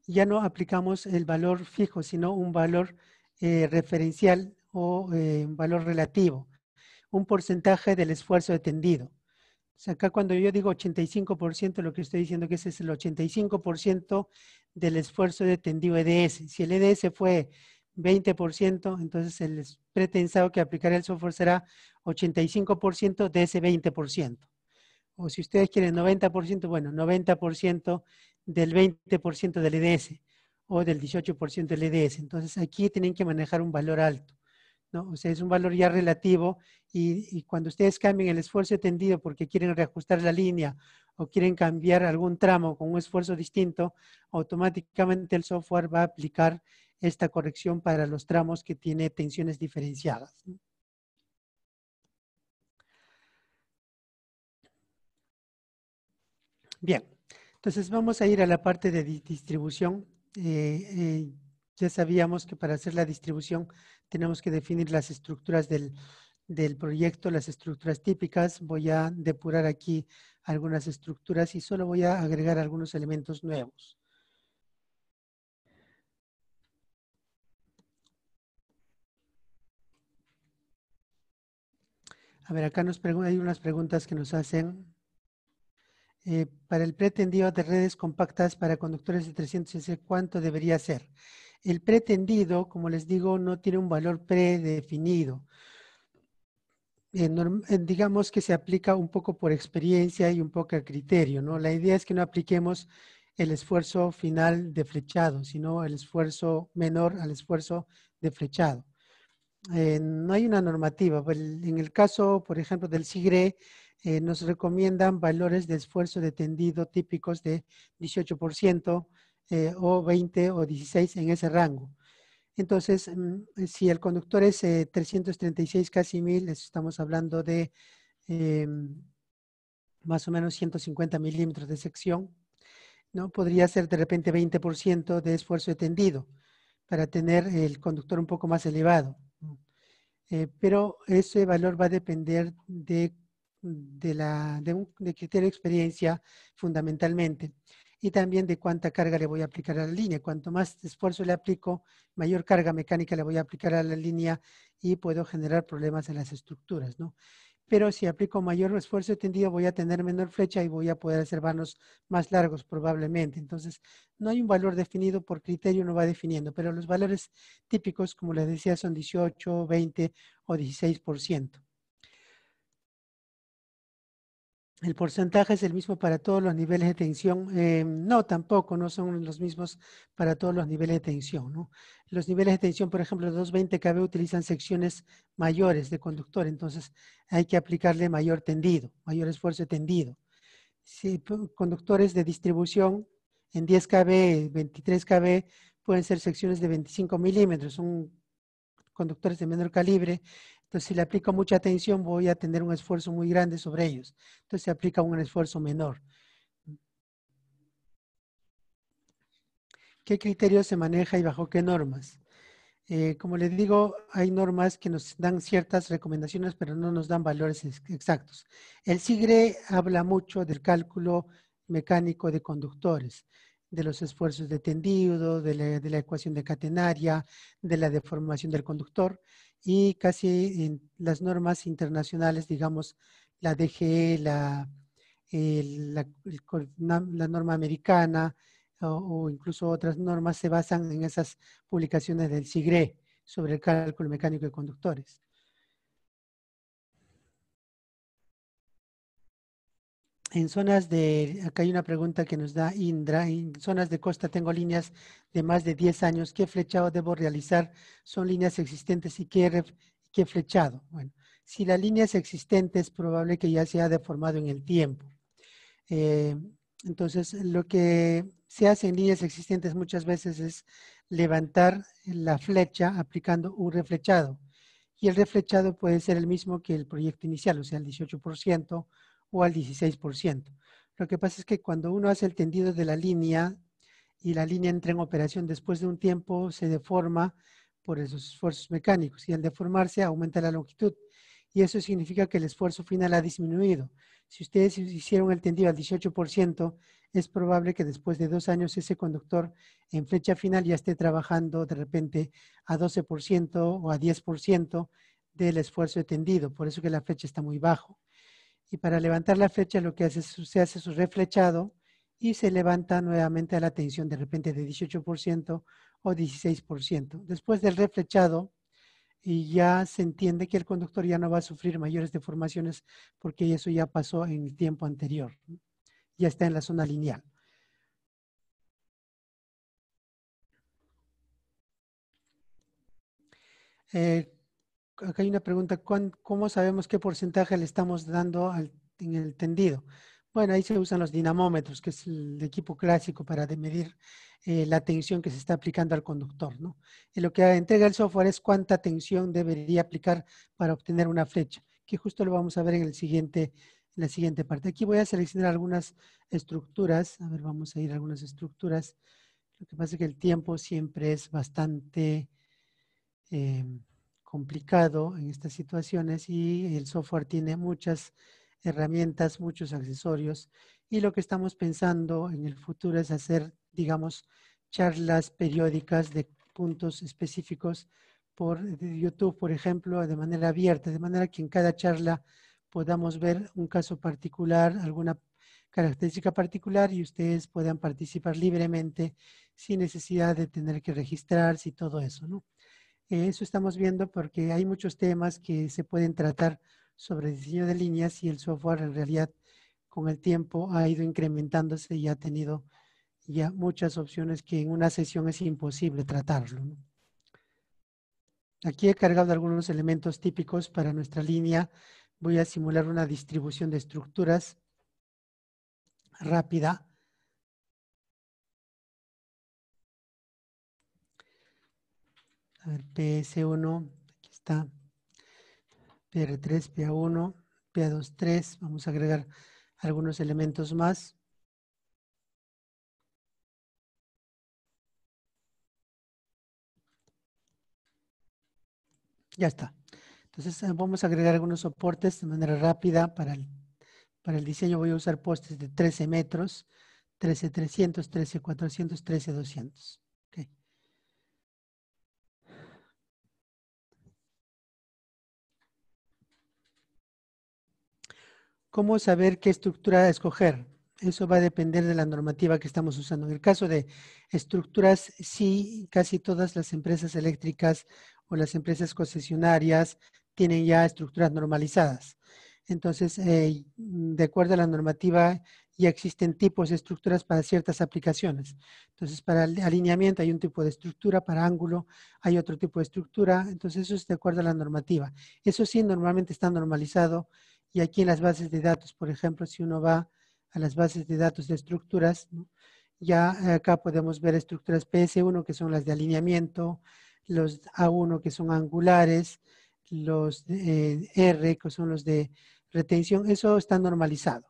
[SPEAKER 1] ya no aplicamos el valor fijo, sino un valor eh, referencial o un eh, valor relativo, un porcentaje del esfuerzo detendido. O sea, acá cuando yo digo 85%, lo que estoy diciendo que ese es el 85% del esfuerzo detendido EDS. Si el EDS fue 20%, entonces el pretensado que aplicará el software será 85% de ese 20%. O si ustedes quieren 90%, bueno, 90% del 20% del EDS o del 18% del EDS. Entonces aquí tienen que manejar un valor alto. O sea, es un valor ya relativo y, cuando ustedes cambien el esfuerzo tendido porque quieren reajustar la línea o quieren cambiar algún tramo con un esfuerzo distinto, automáticamente el software va a aplicar esta corrección para los tramos que tiene tensiones diferenciadas. Bien, entonces vamos a ir a la parte de distribución. Eh, eh, ya sabíamos que para hacer la distribución tenemos que definir las estructuras del, proyecto, las estructuras típicas. Voy a depurar aquí algunas estructuras y solo voy a agregar algunos elementos nuevos. A ver, acá nos hay unas preguntas que nos hacen. Eh, para el pretendido de redes compactas para conductores de 300 ¿cuánto debería ser? El pretendido, como les digo, no tiene un valor predefinido. digamos que se aplica un poco por experiencia y un poco a criterio, ¿no? La idea es que no apliquemos el esfuerzo final de flechado, sino el esfuerzo menor al esfuerzo de flechado. Eh, no hay una normativa. Pues, en el caso, por ejemplo, del SIGRE, eh, nos recomiendan valores de esfuerzo de tendido típicos de 18%, eh, o 20 o 16 en ese rango. Entonces, mm, si el conductor es 336 eh, casi mil, estamos hablando de em, más o menos 150 milímetros de sección, ¿no? Podría ser de repente 20% de esfuerzo tendido para tener el conductor un poco más elevado. Eh, pero ese valor va a depender de, de, la, experiencia fundamentalmente y también de cuánta carga le voy a aplicar a la línea. Cuanto más esfuerzo le aplico, mayor carga mecánica le voy a aplicar a la línea y puedo generar problemas en las estructuras, ¿no? Pero si aplico mayor esfuerzo tendido, voy a tener menor flecha y voy a poder hacer vanos más largos probablemente. Entonces, no hay un valor definido, por criterio no va definiendo, pero los valores típicos, como les decía, son 18, 20 o 16%. El porcentaje es el mismo para todos los niveles de tensión. Eh, no, tampoco, no son los mismos para todos los niveles de tensión. Los niveles de tensión, por ejemplo, los 220 kV utilizan secciones mayores de conductor, entonces hay que aplicarle mayor tendido, mayor esfuerzo de tendido. Si conductores de distribución en 10 kV, 23 kV, pueden ser secciones de 25 milímetros, son conductores de menor calibre. Entonces, si le aplico mucha atención, voy a tener un esfuerzo muy grande sobre ellos. Entonces, se aplica un esfuerzo menor. ¿Qué criterios se maneja y bajo qué normas? Eh, como les digo, hay normas que nos dan ciertas recomendaciones, pero no nos dan valores exactos. El SIGRE habla mucho del cálculo mecánico de conductores de los esfuerzos de tendido, de la, ecuación de catenaria, de la deformación del conductor y casi en las normas internacionales, digamos, la DGE, la, norma americana o, o, incluso otras normas se basan en esas publicaciones del CIGRE sobre el cálculo mecánico de conductores. en zonas de, acá hay una pregunta que nos da Indra, en zonas de costa tengo líneas de más de 10 años, ¿qué flechado debo realizar? ¿Son líneas existentes y qué, qué flechado? Bueno, si la línea es existente es probable que ya se ha deformado en el tiempo. Eh, entonces, lo que se hace en líneas existentes muchas veces es levantar la flecha aplicando un reflechado. Y el reflechado puede ser el mismo que el proyecto inicial, o sea, el 18%, o al 16%. Lo que pasa es que cuando uno hace el tendido de la línea y la línea entra en operación después de un tiempo, se deforma por esos esfuerzos mecánicos y al deformarse aumenta la longitud. Y eso significa que el esfuerzo final ha disminuido. Si ustedes hicieron el tendido al 18%, es probable que después de dos años ese conductor en flecha final ya esté trabajando de repente a 12% o a 10% del esfuerzo de tendido. Por eso que la fecha está muy bajo y para levantar la flecha lo que hace se hace su reflechado y se levanta nuevamente la tensión de repente de 18% o 16%. Después del reflechado ya se entiende que el conductor ya no va a sufrir mayores deformaciones porque eso ya pasó en el tiempo anterior. Ya está en la zona lineal. Eh, acá hay una pregunta, ¿cómo sabemos qué porcentaje le estamos dando en el tendido? Bueno, ahí se usan los dinamómetros, que es el equipo clásico para medir eh, la tensión que se está aplicando al conductor, ¿no? Y lo que entrega el software es cuánta tensión debería aplicar para obtener una flecha, que justo lo vamos a ver en, la siguiente parte. Aquí voy a seleccionar algunas estructuras. A ver, vamos a ir a algunas estructuras. Lo que pasa es que el tiempo siempre es bastante... Em, complicado en estas situaciones y el software tiene muchas herramientas, muchos accesorios y lo que estamos pensando en el futuro es hacer, digamos, charlas periódicas de puntos específicos por YouTube, por ejemplo, de manera abierta, de manera que en cada charla podamos ver un caso particular, alguna característica particular y ustedes puedan participar libremente sin necesidad de tener que registrarse y todo eso, ¿no? eso estamos viendo porque hay muchos temas que se pueden tratar sobre diseño de líneas y el software en realidad con el tiempo ha ido incrementándose y ha tenido ya muchas opciones que en una sesión es imposible tratarlo. Aquí he cargado algunos elementos típicos para nuestra línea. Voy a simular una distribución de estructuras
[SPEAKER 2] rápida
[SPEAKER 1] A ver, PS1, aquí está. PR3, PA1, PA2, 3. Vamos a agregar algunos elementos más. Ya está. Entonces eh, vamos a agregar algunos soportes de manera rápida para el, para el diseño. Voy a usar postes de 13 metros, 13300, 300, 13 200. ¿Cómo saber qué estructura escoger? Eso va a depender de la normativa que estamos usando. En el caso de estructuras, sí, casi todas las empresas eléctricas o las empresas concesionarias tienen ya estructuras normalizadas. Entonces, eh, de acuerdo a la normativa, ya existen tipos de estructuras para ciertas aplicaciones. Entonces, para alineamiento hay un tipo de estructura, para ángulo hay otro tipo de estructura. Entonces, eso es de acuerdo a la normativa. Eso sí, normalmente está normalizado y aquí en las bases de datos, por ejemplo, si uno va a las bases de datos de estructuras, ya eh, acá podemos ver estructuras PS1 que son las de alineamiento, los A1 que son angulares, los eh, R que son los de retención, eso está normalizado.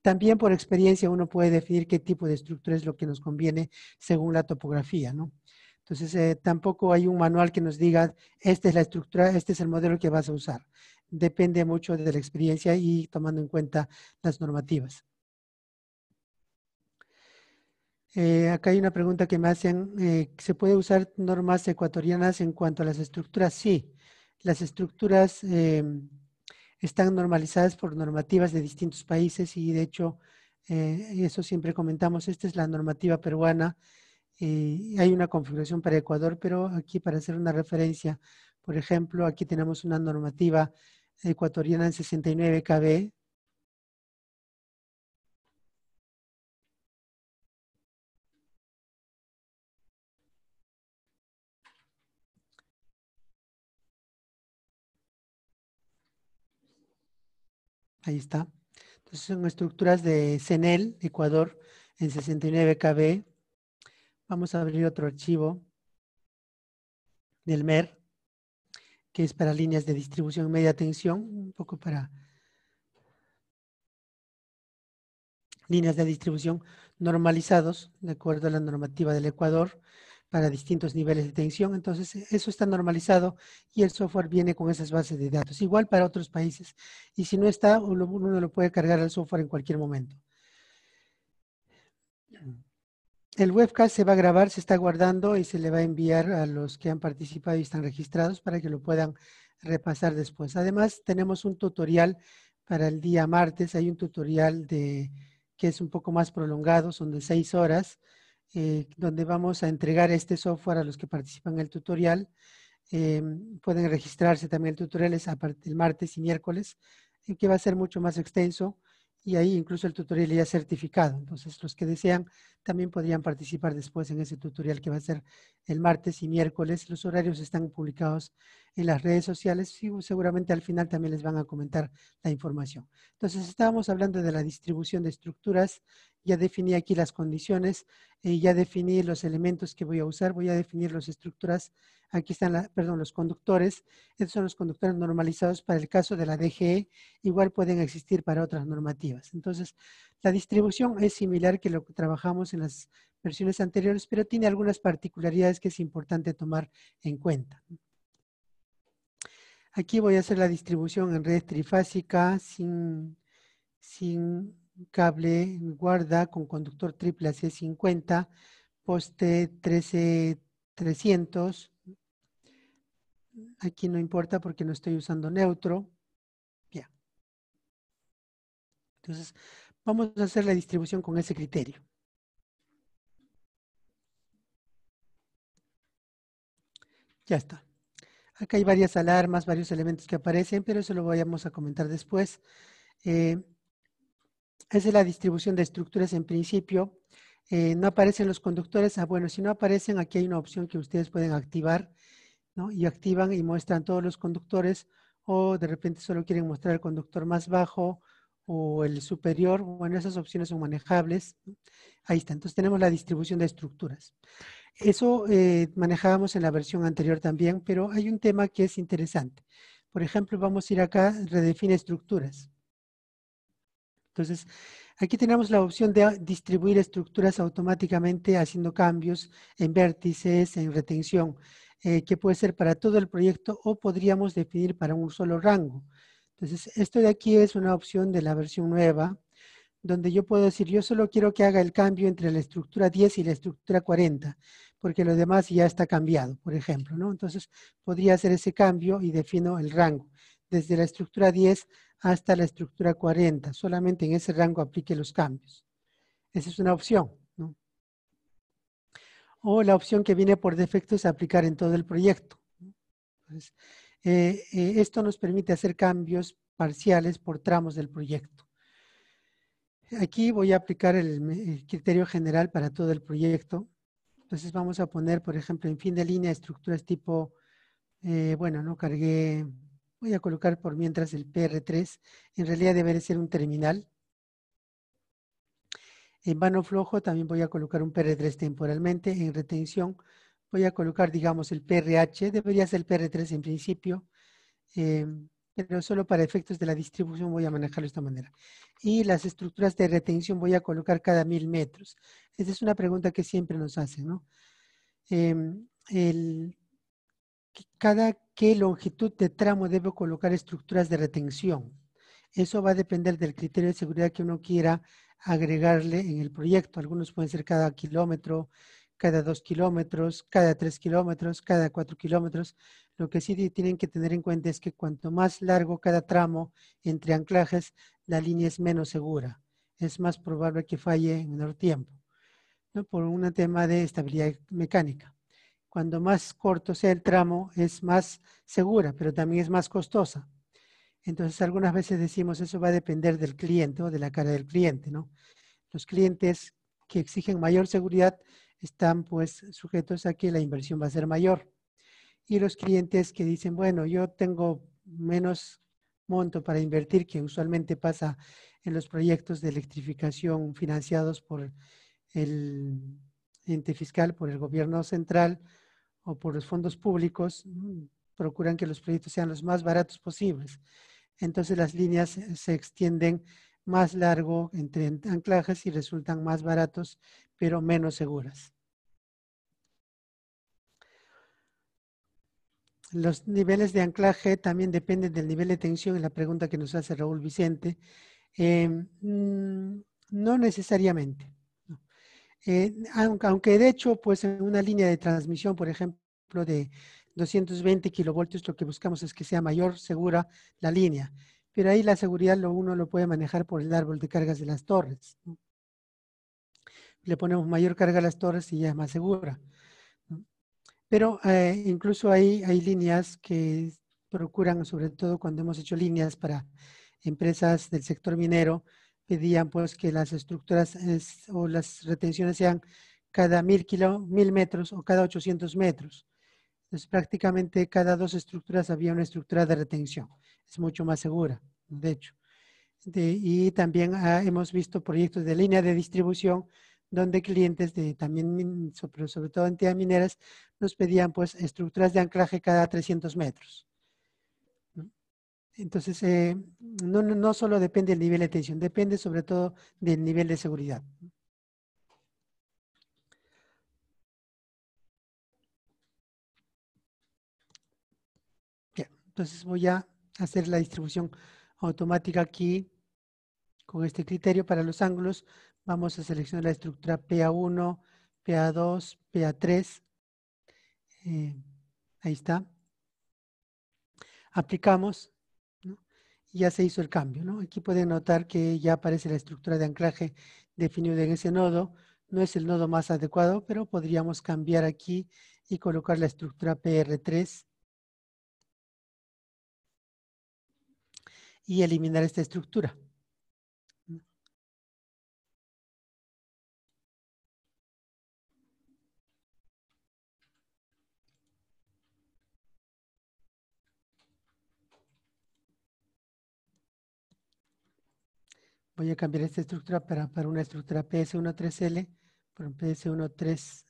[SPEAKER 1] También por experiencia uno puede definir qué tipo de estructura es lo que nos conviene según la topografía, ¿no? Entonces, eh, tampoco hay un manual que nos diga, esta es la estructura, este es el modelo que vas a usar depende mucho de la experiencia y tomando en cuenta las normativas. Eh, acá hay una pregunta que me hacen. Eh, ¿Se puede usar normas ecuatorianas en cuanto a las estructuras? Sí. Las estructuras eh, están normalizadas por normativas de distintos países y de hecho, eso siempre comentamos, esta es la normativa peruana. hay una configuración para Ecuador, pero aquí para hacer una referencia, por ejemplo, aquí tenemos una normativa ecuatoriana en 69 KB. Ahí está. Entonces son estructuras de CENEL, Ecuador, en 69 KB. Vamos a abrir otro archivo del MER que es para líneas de distribución media tensión, un poco para líneas de distribución normalizados de acuerdo a la normativa del Ecuador para distintos niveles de tensión. Entonces, eso está normalizado y el software viene con esas bases de datos. Igual para otros países. Y si no está, uno lo puede cargar al software en cualquier momento el webcast se va a grabar, se está guardando y se le va a enviar a los que han participado y están registrados para que lo puedan repasar después. Además, tenemos un tutorial para el día martes. Hay un tutorial que es un poco más prolongado, son de seis horas, eh, donde vamos a entregar este software a los que participan en el tutorial. Em, pueden registrarse también el tutorial a partir del martes y miércoles, que va a ser mucho más extenso y ahí incluso el tutorial ya certificado. Entonces, los que desean también podrían participar después en ese tutorial que va a ser el martes y miércoles. Los horarios están publicados en las redes sociales y seguramente al final también les van a comentar la información. Entonces, estábamos hablando de la distribución de estructuras, ya definí aquí las condiciones, eh, ya definí los elementos que voy a usar, voy a definir las estructuras, aquí están, perdón, los conductores, estos son los conductores normalizados para el caso de la DGE, igual pueden existir para otras normativas. Entonces, la distribución es similar que lo que trabajamos en las versiones anteriores, pero tiene algunas particularidades que es importante tomar en cuenta. Aquí voy a hacer la distribución en red trifásica sin, sin cable guarda con conductor triple C50, poste 13300. Aquí no importa porque no estoy usando neutro. ya Entonces, vamos a hacer la distribución con ese criterio. Ya está. Acá hay varias alarmas, varios elementos que aparecen, pero eso lo vayamos a comentar después. esa eh, es la distribución de estructuras en principio. Eh, no aparecen los conductores. Ah, bueno, si no aparecen, aquí hay una opción que ustedes pueden activar, ¿no? Y activan y muestran todos los conductores o de repente solo quieren mostrar el conductor más bajo o el superior. Bueno, esas opciones son manejables. Ahí está. Entonces tenemos la distribución de estructuras. Eso eh, manejábamos en la versión anterior también, pero hay un tema que es interesante. Por ejemplo, vamos a ir acá, redefine estructuras. Entonces, aquí tenemos la opción de distribuir estructuras automáticamente haciendo cambios en vértices, en retención, eh, que puede ser para todo el proyecto o podríamos definir para un solo rango. Entonces, esto de aquí es una opción de la versión nueva donde yo puedo decir, yo solo quiero que haga el cambio entre la estructura 10 y la estructura 40, porque lo demás ya está cambiado, por ejemplo, ¿no? Entonces, podría hacer ese cambio y defino el rango, desde la estructura 10 hasta la estructura 40. Solamente en ese rango aplique los cambios. Esa es una opción, O la opción que viene por defecto es aplicar en todo el proyecto. Eh, eh, esto nos permite hacer cambios parciales por tramos del proyecto. Aquí voy a aplicar el, criterio general para todo el proyecto. Entonces vamos a poner, por ejemplo, en fin de línea estructuras tipo, eh, bueno, no cargué, voy a colocar por mientras el PR3. En realidad debería ser un terminal. En vano flojo también voy a colocar un PR3 temporalmente. En retención voy a colocar, digamos, el PRH. Debería ser el PR3 en principio. Em, pero solo para efectos de la distribución voy a manejarlo de esta manera. Y las estructuras de retención voy a colocar cada mil metros. Esa es una pregunta que siempre nos hacen, ¿no? Em, cada qué longitud de tramo debo colocar estructuras de retención. Eso va a depender del criterio de seguridad que uno quiera agregarle en el proyecto. Algunos pueden ser cada kilómetro, cada dos kilómetros, cada tres kilómetros, cada cuatro kilómetros. Lo que sí tienen que tener en cuenta es que cuanto más largo cada tramo entre anclajes, la línea es menos segura. Es más probable que falle en menor tiempo, ¿no? por un tema de estabilidad mecánica. Cuando más corto sea el tramo, es más segura, pero también es más costosa. Entonces, algunas veces decimos, eso va a depender del cliente o de la cara del cliente, ¿no? Los clientes que exigen mayor seguridad están pues sujetos a que la inversión va a ser mayor. Y los clientes que dicen, bueno, yo tengo menos monto para invertir, que usualmente pasa en los proyectos de electrificación financiados por el ente fiscal, por el gobierno central o por los fondos públicos, mm, procuran que los proyectos sean los más baratos posibles. Entonces las líneas se extienden más largo entre anclajes y resultan más baratos pero menos seguras. Los niveles de anclaje también dependen del nivel de tensión, es la pregunta que nos hace Raúl Vicente. Em, mm, no necesariamente. Eh, aunque, de hecho, pues en una línea de transmisión, por ejemplo, de 220 kilovoltios, lo que buscamos es que sea mayor segura la línea. Pero ahí la seguridad lo, uno lo puede manejar por el árbol de cargas de las torres le ponemos mayor carga a las torres y ya es más segura. Pero eh, incluso hay, hay líneas que procuran, sobre todo cuando hemos hecho líneas para empresas del sector minero, pedían pues que las estructuras o las retenciones sean cada mil, kilo, mil metros o cada 800 metros. Entonces prácticamente cada dos estructuras había una estructura de retención. Es mucho más segura, de hecho. y también ah, hemos visto proyectos de línea de distribución donde clientes de también, sobre todo entidades mineras, nos pedían pues estructuras de anclaje cada 300 metros. Entonces, eh, no, no solo depende del nivel de tensión, depende sobre todo del nivel de seguridad. Bien, entonces voy a hacer la distribución automática aquí con este criterio para los ángulos Vamos a seleccionar la estructura PA1, PA2, PA3. ahí está. Aplicamos. ya se hizo el cambio. Aquí pueden notar que ya aparece la estructura de anclaje definida en ese nodo. No es el nodo más adecuado, pero podríamos cambiar aquí y colocar la estructura PR3.
[SPEAKER 2] Y eliminar esta estructura.
[SPEAKER 1] voy a cambiar esta estructura para, una estructura PS13L, por un PS13L,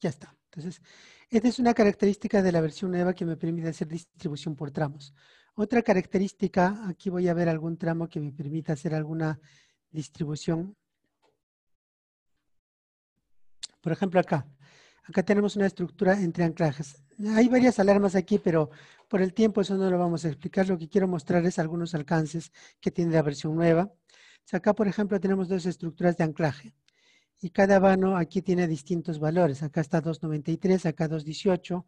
[SPEAKER 1] ya está. Entonces, esta es una característica de la versión nueva que me permite hacer distribución por tramos. Otra característica, aquí voy a ver algún tramo que me permita hacer alguna distribución. Por ejemplo, acá. Acá tenemos una estructura entre anclajes. Hay varias alarmas aquí, pero por el tiempo eso no lo vamos a explicar. Lo que quiero mostrar es algunos alcances que tiene la versión nueva. acá, por ejemplo, tenemos dos estructuras de anclaje. Y cada vano aquí tiene distintos valores. Acá está 2.93, acá 2.18.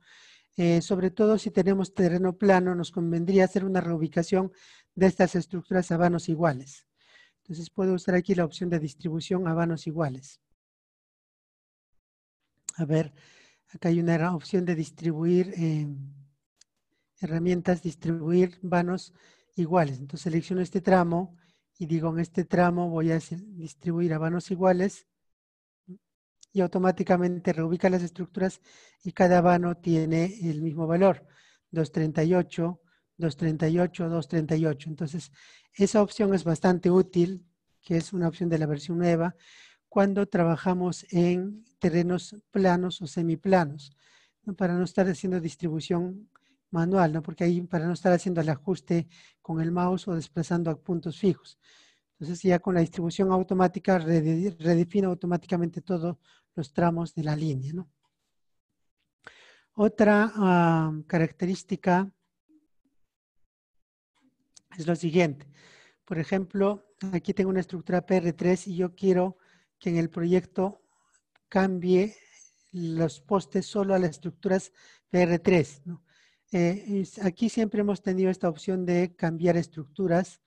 [SPEAKER 1] Eh, sobre todo si tenemos terreno plano, nos convendría hacer una reubicación de estas estructuras a vanos iguales. Entonces puedo usar aquí la opción de distribución a vanos iguales. A ver, acá hay una opción de distribuir eh, herramientas, distribuir vanos iguales. Entonces selecciono este tramo y digo en este tramo voy a distribuir a vanos iguales y automáticamente reubica las estructuras y cada vano tiene el mismo valor, 238, 238, 238. Entonces, esa opción es bastante útil, que es una opción de la versión nueva, cuando trabajamos en terrenos planos o semiplanos, para no estar haciendo distribución manual, ¿no? porque ahí para no estar haciendo el ajuste con el mouse o desplazando a puntos fijos. Entonces ya con la distribución automática redefino automáticamente todos los tramos de la línea. Otra ah, característica es lo siguiente. Por ejemplo, aquí tengo una estructura PR3 y yo quiero que en el proyecto cambie los postes solo a las estructuras PR3. Eh, aquí siempre hemos tenido esta opción de cambiar estructuras.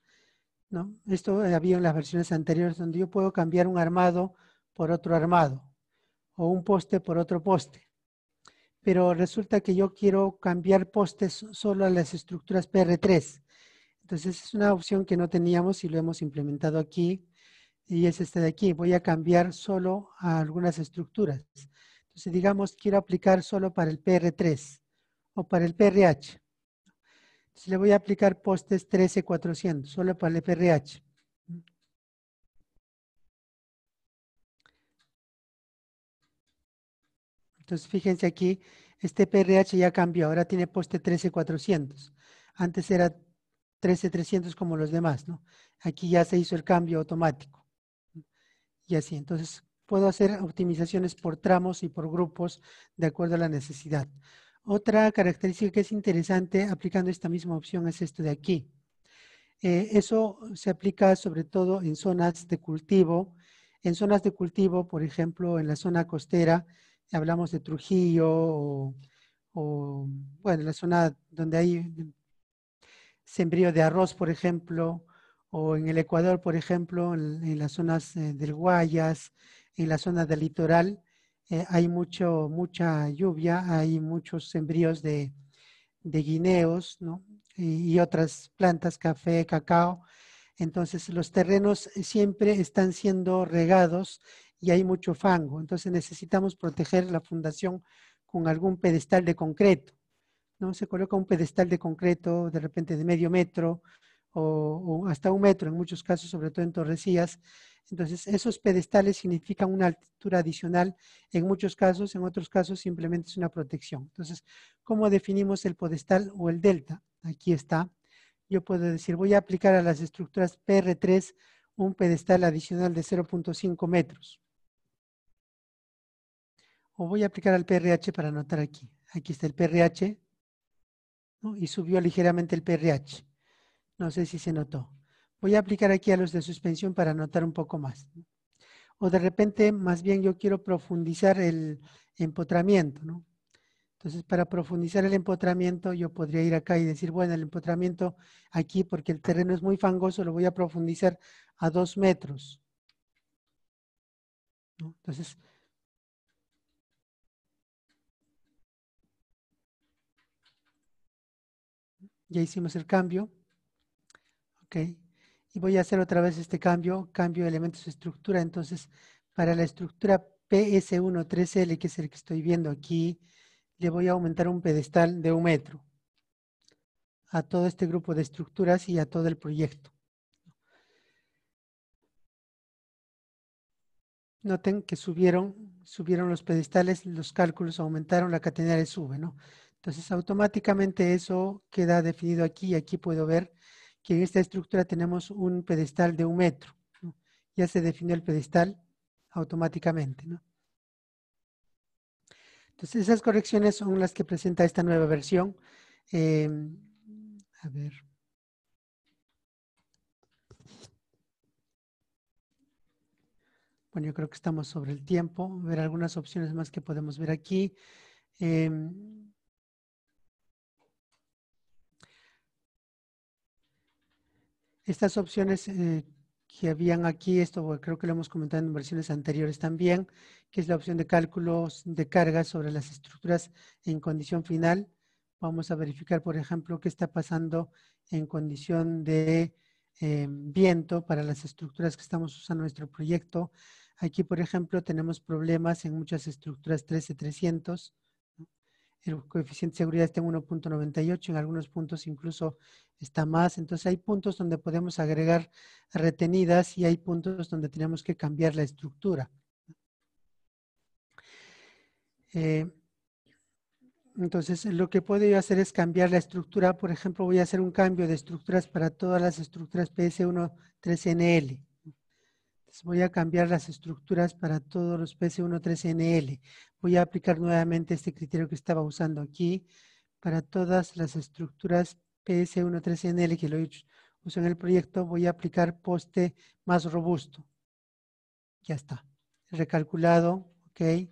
[SPEAKER 1] ¿no? Esto eh, había en las versiones anteriores donde yo puedo cambiar un armado por otro armado o un poste por otro poste. Pero resulta que yo quiero cambiar postes solo a las estructuras PR3. Entonces es una opción que no teníamos y lo hemos implementado aquí y es este de aquí. Voy a cambiar solo a algunas estructuras. Entonces, digamos, quiero aplicar solo para el PR3 o para el PRH. Entonces, le voy a aplicar postes 13400, solo para el PRH. Entonces, fíjense aquí, este PRH ya cambió, ahora tiene poste 13400. Antes era 13300 como los demás, ¿no? Aquí ya se hizo el cambio automático y así. Entonces, puedo hacer optimizaciones por tramos y por grupos de acuerdo a la necesidad. Otra característica que es interesante aplicando esta misma opción es esto de aquí. Eh, eso se aplica sobre todo en zonas de cultivo. En zonas de cultivo, por ejemplo, en la zona costera, hablamos de Trujillo o, o bueno, la zona donde hay sembrío de arroz, por ejemplo, o en el Ecuador, por ejemplo, en, las zonas eh, del Guayas, en la zona del litoral, eh, hay mucho, mucha lluvia, hay muchos sembríos de, de guineos ¿no? y, y, otras plantas, café, cacao. Entonces los terrenos siempre están siendo regados y hay mucho fango. Entonces necesitamos proteger la fundación con algún pedestal de concreto. ¿no? Se coloca un pedestal de concreto de repente de medio metro o, hasta un metro en muchos casos, sobre todo en Torrecillas. Entonces, esos pedestales significan una altura adicional en muchos casos, en otros casos simplemente es una protección. Entonces, ¿cómo definimos el pedestal o el delta? Aquí está. Yo puedo decir, voy a aplicar a las estructuras PR3 un pedestal adicional de 0.5 metros. O voy a aplicar al PRH para anotar aquí. Aquí está el PRH y subió ligeramente el PRH. No sé si se notó. Voy a aplicar aquí a los de suspensión para notar un poco más. O de repente, más bien yo quiero profundizar el empotramiento, ¿no? Entonces, para profundizar el empotramiento, yo podría ir acá y decir, bueno, el empotramiento aquí, porque el terreno es muy fangoso, lo voy a profundizar a dos metros. Entonces, ya hicimos el cambio. Y voy a hacer otra vez este cambio, cambio de elementos de estructura. Entonces, para la estructura PS13L, que es el que estoy viendo aquí, le voy a aumentar un pedestal de un metro a todo este grupo de estructuras y a todo el proyecto. Noten que subieron, subieron los pedestales, los cálculos aumentaron, la catenaria sube, ¿no? Entonces automáticamente eso queda definido aquí y aquí puedo ver que en esta estructura tenemos un pedestal de un metro. Ya se definió el pedestal automáticamente. ¿no? Entonces, esas correcciones son las que presenta esta nueva versión. Em, a ver. Bueno, yo creo que estamos sobre el tiempo. Ver algunas opciones más que podemos ver aquí. Em, Estas opciones eh, que habían aquí, esto creo que lo hemos comentado en versiones anteriores también, que es la opción de cálculos de carga sobre las estructuras en condición final. Vamos a verificar, por ejemplo, qué está pasando en condición de em, viento para las estructuras que estamos usando en nuestro proyecto. Aquí, por ejemplo, tenemos problemas en muchas estructuras 13300 el coeficiente de seguridad está en 1.98, en algunos puntos incluso está más. Entonces hay puntos donde podemos agregar retenidas y hay puntos donde tenemos que cambiar la estructura. Eh, entonces lo que puedo yo hacer es cambiar la estructura. Por ejemplo, voy a hacer un cambio de estructuras para todas las estructuras ps 1 nl pues, voy a cambiar las estructuras para todos los ps 13 nl Voy a aplicar nuevamente este criterio que estaba usando aquí para todas las estructuras PS13NL que lo uso en el proyecto. Voy a aplicar poste más robusto. Ya está. Recalculado. Ok.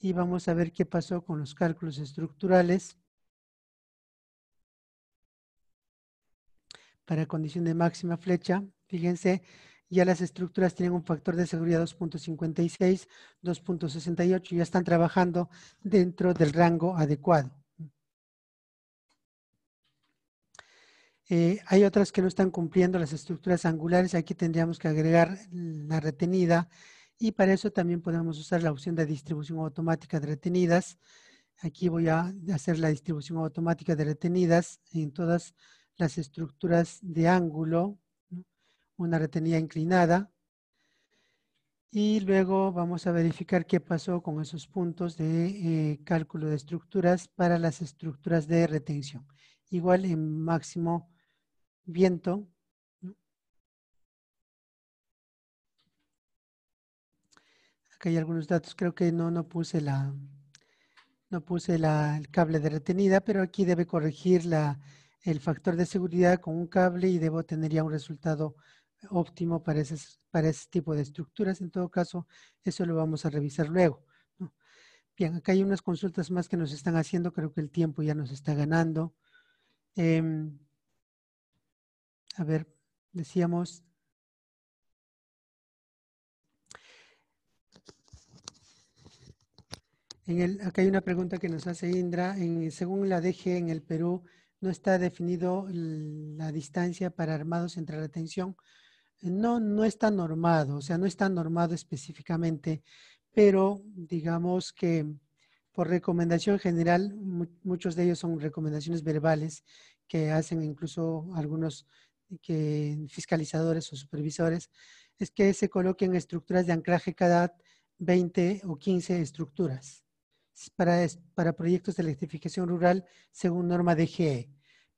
[SPEAKER 1] Y vamos a ver qué pasó con los cálculos estructurales. Para condición de máxima flecha, fíjense, ya las estructuras tienen un factor de seguridad 2.56, 2.68, ya están trabajando dentro del rango adecuado. Eh, hay otras que no están cumpliendo las estructuras angulares, aquí tendríamos que agregar la retenida y para eso también podemos usar la opción de distribución automática de retenidas. Aquí voy a hacer la distribución automática de retenidas en todas las estructuras de ángulo una retenida inclinada. Y luego vamos a verificar qué pasó con esos puntos de eh, cálculo de estructuras para las estructuras de retención. Igual en máximo viento. aquí Acá hay algunos datos, creo que no, no puse la, no puse el cable de retenida, pero aquí debe corregir la, el factor de seguridad con un cable y debo tener ya un resultado óptimo para ese, para ese tipo de estructuras. En todo caso, eso lo vamos a revisar luego. Bien, acá hay unas consultas más que nos están haciendo. Creo que el tiempo ya nos está ganando. Em, a ver, decíamos... En el, acá hay una pregunta que nos hace Indra. En, según la DG en el Perú, no está definido la distancia para armados entre retención no, no está normado, o sea, no está normado específicamente, pero digamos que por recomendación general, muchos de ellos son recomendaciones verbales que hacen incluso algunos eh, que fiscalizadores o supervisores, es que se coloquen estructuras de anclaje cada 20 o 15 estructuras para, para proyectos de electrificación rural según norma GE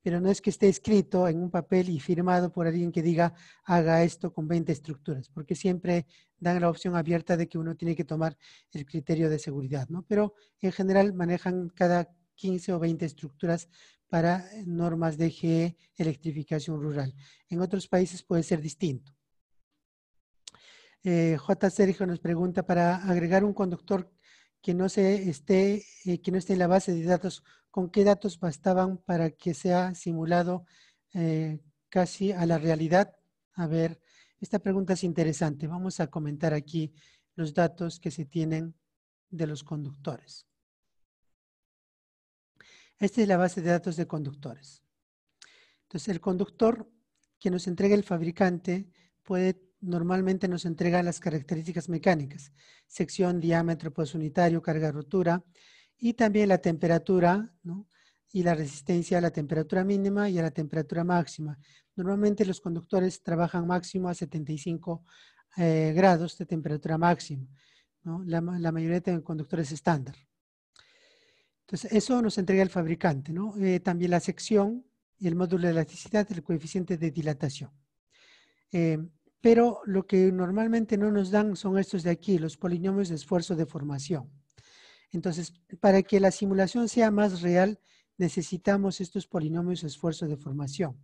[SPEAKER 1] pero no es que esté escrito en un papel y firmado por alguien que diga haga esto con 20 estructuras, porque siempre dan la opción abierta de que uno tiene que tomar el criterio de seguridad, ¿no? Pero en general manejan cada 15 o 20 estructuras para eh, normas de GE, electrificación rural. En otros países puede ser distinto. Eh, J. Sergio nos pregunta, para agregar un conductor que no, se esté, eh, que no esté en la base de datos, ¿con qué datos bastaban para que sea simulado eh, casi a la realidad? A ver, esta pregunta es interesante. Vamos a comentar aquí los datos que se tienen de los conductores. Esta es la base de datos de conductores. Entonces, el conductor que nos entrega el fabricante puede normalmente nos entrega las características mecánicas, sección, diámetro, peso unitario, carga rotura y también la temperatura y la resistencia a la temperatura mínima y a la temperatura máxima. Normalmente los conductores trabajan máximo a 75 eh, grados de temperatura máxima. La, mayoría de conductores estándar. Entonces, eso nos entrega el fabricante. Eh, también la sección y el módulo de elasticidad, el coeficiente de dilatación. Eh, pero lo que normalmente no nos dan son estos de aquí, los polinomios de esfuerzo de formación. Entonces, para que la simulación sea más real, necesitamos estos polinomios de esfuerzo de formación.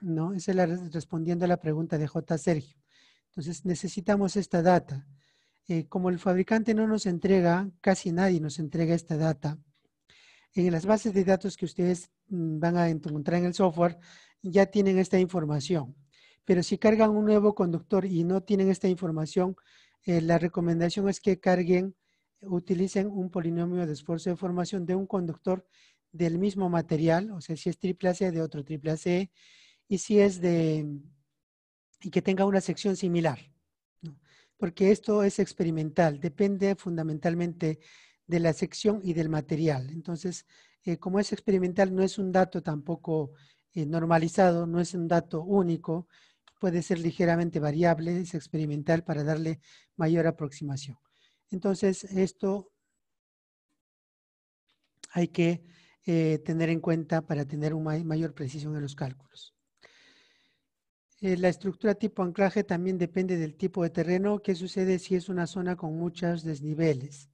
[SPEAKER 1] ¿No? Esa es la, respondiendo a la pregunta de J. Sergio. Entonces, necesitamos esta data. Eh, como el fabricante no nos entrega, casi nadie nos entrega esta data, en las bases de datos que ustedes mm, van a encontrar en el software, ya tienen esta información. Pero si cargan un nuevo conductor y no tienen esta información, eh, la recomendación es que carguen, utilicen un polinomio de esfuerzo de formación de un conductor del mismo material, o sea, si es triple AC de otro triple AC, y si es de, y que tenga una sección similar, porque esto es experimental, depende fundamentalmente de la sección y del material. Entonces, eh, como es experimental, no es un dato tampoco eh, normalizado, no es un dato único, puede ser ligeramente variable, es experimental para darle mayor aproximación. Entonces, esto hay que eh, tener en cuenta para tener una mayor precisión en los cálculos. Eh, la estructura tipo anclaje también depende del tipo de terreno. ¿Qué sucede si es una zona con muchos desniveles?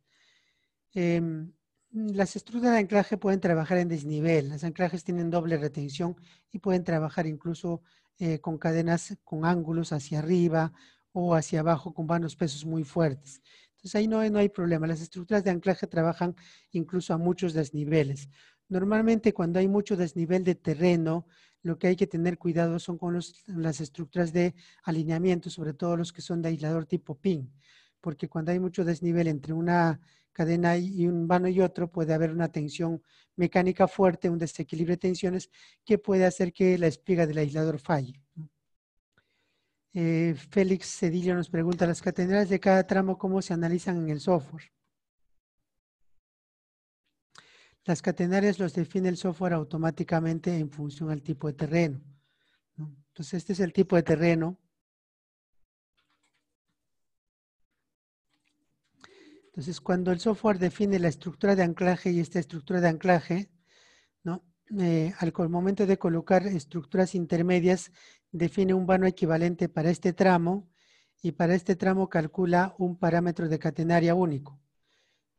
[SPEAKER 1] Em, las estructuras de anclaje pueden trabajar en desnivel. Las anclajes tienen doble retención y pueden trabajar incluso eh, con cadenas con ángulos hacia arriba o hacia abajo con vanos pesos muy fuertes. Entonces ahí no, no hay problema. Las estructuras de anclaje trabajan incluso a muchos desniveles. Normalmente cuando hay mucho desnivel de terreno, lo que hay que tener cuidado son con las estructuras de alineamiento, sobre todo los que son de aislador tipo pin porque cuando hay mucho desnivel entre una cadena y un vano y otro, puede haber una tensión mecánica fuerte, un desequilibrio de tensiones que puede hacer que la espiga del aislador falle. Eh, Félix Cedillo nos pregunta, ¿las catenarias de cada tramo cómo se analizan en el software? Las catenarias los define el software automáticamente en función al tipo de terreno. Entonces, este es el tipo de terreno Entonces, cuando el software define la estructura de anclaje y esta estructura de anclaje, eh, al momento de colocar estructuras intermedias, define un vano equivalente para este tramo y para este tramo calcula un parámetro de catenaria único.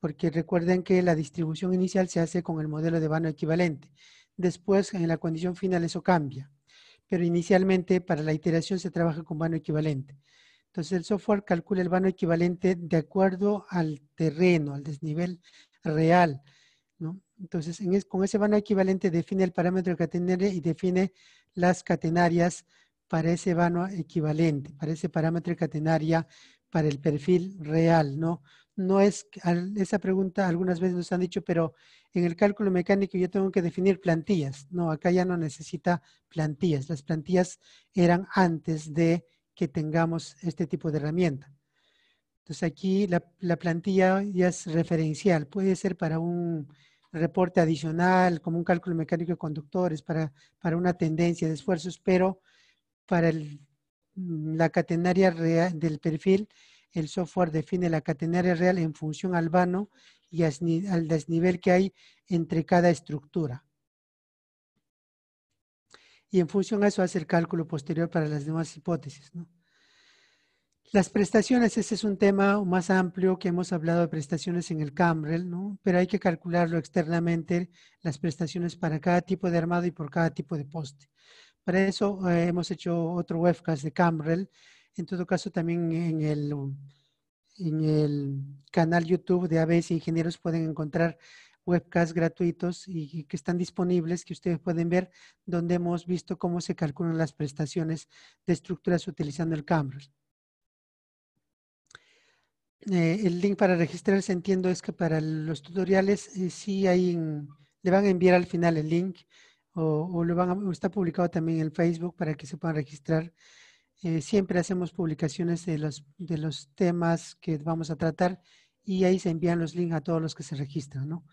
[SPEAKER 1] Porque recuerden que la distribución inicial se hace con el modelo de vano equivalente. Después, en la condición final, eso cambia. Pero inicialmente, para la iteración, se trabaja con vano equivalente. Entonces el software calcula el vano equivalente de acuerdo al terreno, al desnivel real. ¿no? Entonces con ese vano equivalente define el parámetro catenaria y define las catenarias para ese vano equivalente, para ese parámetro catenaria, para el perfil real. No, no es esa pregunta algunas veces nos han dicho, pero en el cálculo mecánico yo tengo que definir plantillas. No, acá ya no necesita plantillas. Las plantillas eran antes de tengamos este tipo de herramienta. Entonces aquí la, plantilla ya es referencial, puede ser para un reporte adicional, como un cálculo mecánico de conductores, para, una tendencia de esfuerzos, pero para mm, la catenaria real del perfil, el software define la catenaria real en función al vano y al desnivel que hay entre cada estructura y en función a eso hace el cálculo posterior para las demás hipótesis. Las prestaciones, ese es un tema más amplio que hemos hablado de prestaciones en el Cambrel, ¿no? pero hay que calcularlo externamente, las prestaciones para cada tipo de armado y por cada tipo de poste. Para eso eh, hemos hecho otro webcast de Cambrel, en todo caso también en el, en el canal YouTube de ABS Ingenieros pueden encontrar webcasts gratuitos y que están disponibles, que ustedes pueden ver, donde hemos visto cómo se calculan las prestaciones de estructuras utilizando el CAMBROS. Eh, el link para registrarse, entiendo, es que para los tutoriales eh, sí hay, le van a enviar al final el link o, está publicado también en Facebook para que se puedan registrar. Eh, siempre hacemos publicaciones de los, de los temas que vamos a tratar y ahí se envían los links a todos los que se registran, ¿no?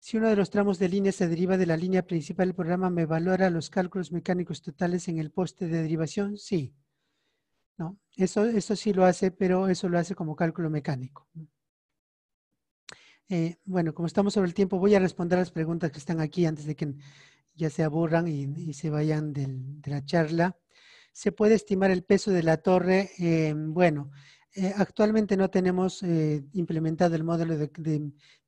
[SPEAKER 1] Si uno de los tramos de línea se deriva de la línea principal del programa, ¿me valora los cálculos mecánicos totales en el poste de derivación? Sí. No, eso, eso sí lo hace, pero eso lo hace como cálculo mecánico. Eh, bueno, como estamos sobre el tiempo, voy a responder las preguntas que están aquí antes de que ya se aburran y, se vayan de la charla. ¿Se puede estimar el peso de la torre? Eh, bueno, eh, actualmente no tenemos implementado el modelo de,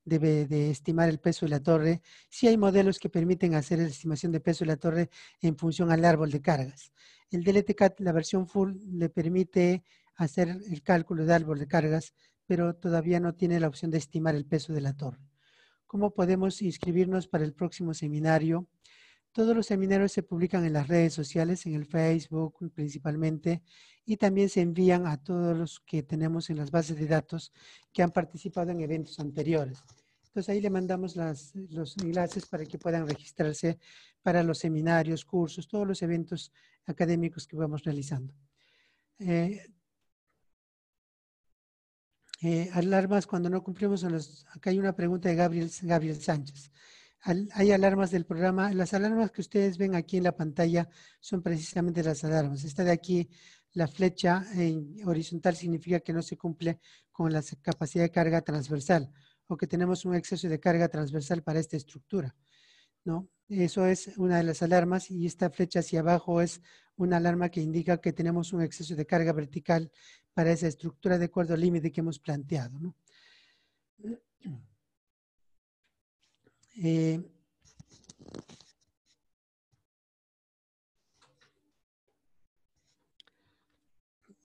[SPEAKER 1] Debe estimar el peso de la torre. Sí hay modelos que permiten hacer la estimación de peso de la torre en función al árbol de cargas. El DLTCAT, la versión full, le permite hacer el cálculo de árbol de cargas, pero todavía no tiene la opción de estimar el peso de la torre. ¿Cómo podemos inscribirnos para el próximo seminario? Todos los seminarios se publican en las redes sociales, en el Facebook principalmente, y también se envían a todos los que tenemos en las bases de datos que han participado en eventos anteriores. Entonces ahí le mandamos las, los enlaces para que puedan registrarse para los seminarios, cursos, todos los eventos académicos que vamos realizando. Eh, eh, alarmas cuando no cumplimos. Los, acá hay una pregunta de Gabriel, Gabriel Sánchez. hay alarmas del programa. Las alarmas que ustedes ven aquí en la pantalla son precisamente las alarmas. Esta de aquí la flecha en horizontal significa que no se cumple con la capacidad de carga transversal o que tenemos un exceso de carga transversal para esta estructura. ¿no? Eso es una de las alarmas y esta flecha hacia abajo es una alarma que indica que tenemos un exceso de carga vertical para esa estructura de acuerdo al límite que hemos planteado. ¿no? Eh,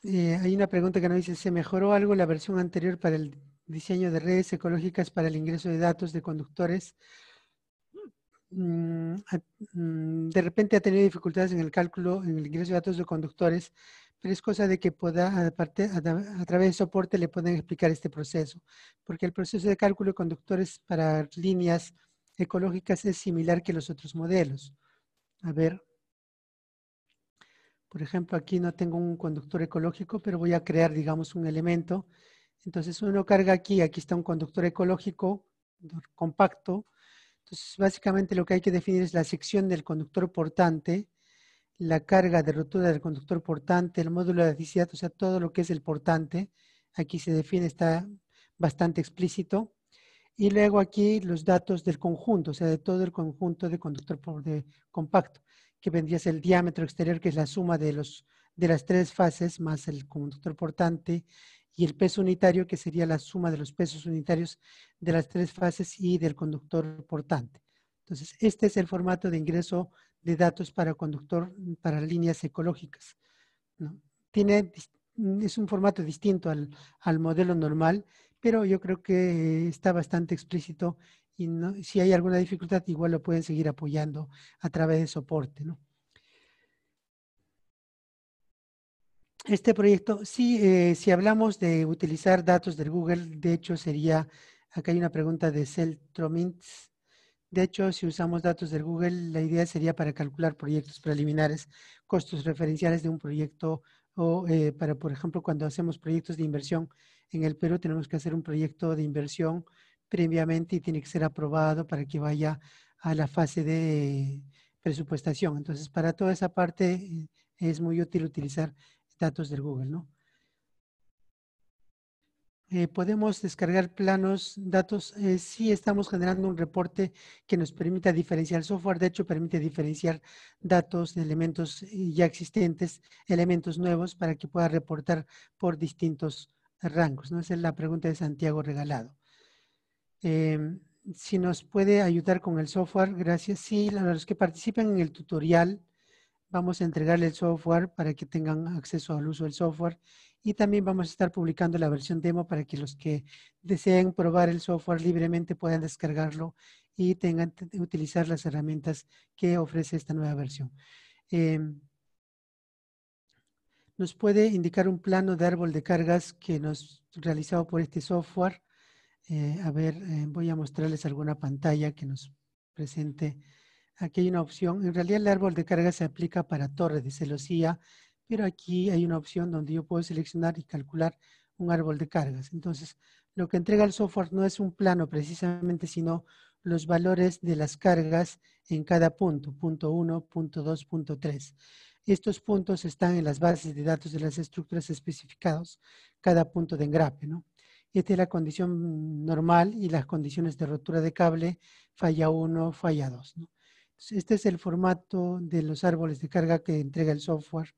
[SPEAKER 1] Eh, hay una pregunta que nos dice, ¿se mejoró algo la versión anterior para el diseño de redes ecológicas para el ingreso de datos de conductores? Mm, mm, de repente ha tenido dificultades en el cálculo, en el ingreso de datos de conductores, pero es cosa de que pueda, a, a, través de soporte le puedan explicar este proceso, porque el proceso de cálculo de conductores para líneas ecológicas es similar que los otros modelos. A ver, por ejemplo, aquí no tengo un conductor ecológico, pero voy a crear, digamos, un elemento. Entonces uno carga aquí, aquí está un conductor ecológico compacto. Entonces básicamente lo que hay que definir es la sección del conductor portante, la carga de rotura del conductor portante, el módulo de elasticidad, o sea, todo lo que es el portante. Aquí se define, está bastante explícito. Y luego aquí los datos del conjunto, o sea, de todo el conjunto de conductor de compacto que vendría el diámetro exterior, que es la suma de, las tres fases más el conductor portante, y el peso unitario, que sería la suma de los pesos unitarios de las tres fases y del conductor portante. Entonces, este es el formato de ingreso de datos para conductor, para líneas ecológicas. Tiene, es un formato distinto al modelo normal, pero yo creo que está bastante explícito y si hay alguna dificultad, igual lo pueden seguir apoyando a través de soporte. ¿no? Este proyecto, sí, eh, si hablamos de utilizar datos del Google, de hecho sería, acá hay una pregunta de Celtromintz. De hecho, si usamos datos del Google, la idea sería para calcular proyectos preliminares, costos referenciales de un proyecto o eh, para, por ejemplo, cuando hacemos proyectos de inversión en el Perú, tenemos que hacer un proyecto de inversión previamente y tiene que ser aprobado para que vaya a la fase de presupuestación. Entonces, para toda esa parte eh, es muy útil utilizar datos del Google, ¿no? Eh, podemos descargar planos, datos. Eh, sí estamos generando un reporte que nos permita diferenciar el software. De hecho, permite diferenciar datos de elementos ya existentes, elementos nuevos, para que pueda reportar por distintos rangos. ¿no? Esa es la pregunta de Santiago Regalado. Em, si nos puede ayudar con el software, gracias. Sí, a los que participen en el tutorial, vamos a entregarle el software para que tengan acceso al uso del software y también vamos a estar publicando la versión demo para que los que deseen probar el software libremente puedan descargarlo y tengan utilizar las herramientas que ofrece esta nueva versión. Em, nos puede indicar un plano de árbol de cargas que nos realizado por este software eh, a ver, eh, voy a mostrarles alguna pantalla que nos presente. Aquí hay una opción. En realidad el árbol de cargas se aplica para torres de celosía, pero aquí hay una opción donde yo puedo seleccionar y calcular un árbol de cargas. Entonces, lo que entrega el software no es un plano precisamente, sino los valores de las cargas en cada punto, punto 1, punto 2, punto 3. Estos puntos están en las bases de datos de las estructuras especificados, cada punto de engrape, ¿no? esta es la condición normal y las condiciones de rotura de cable, falla 1, falla 2. este es el formato de los árboles de carga que entrega el software.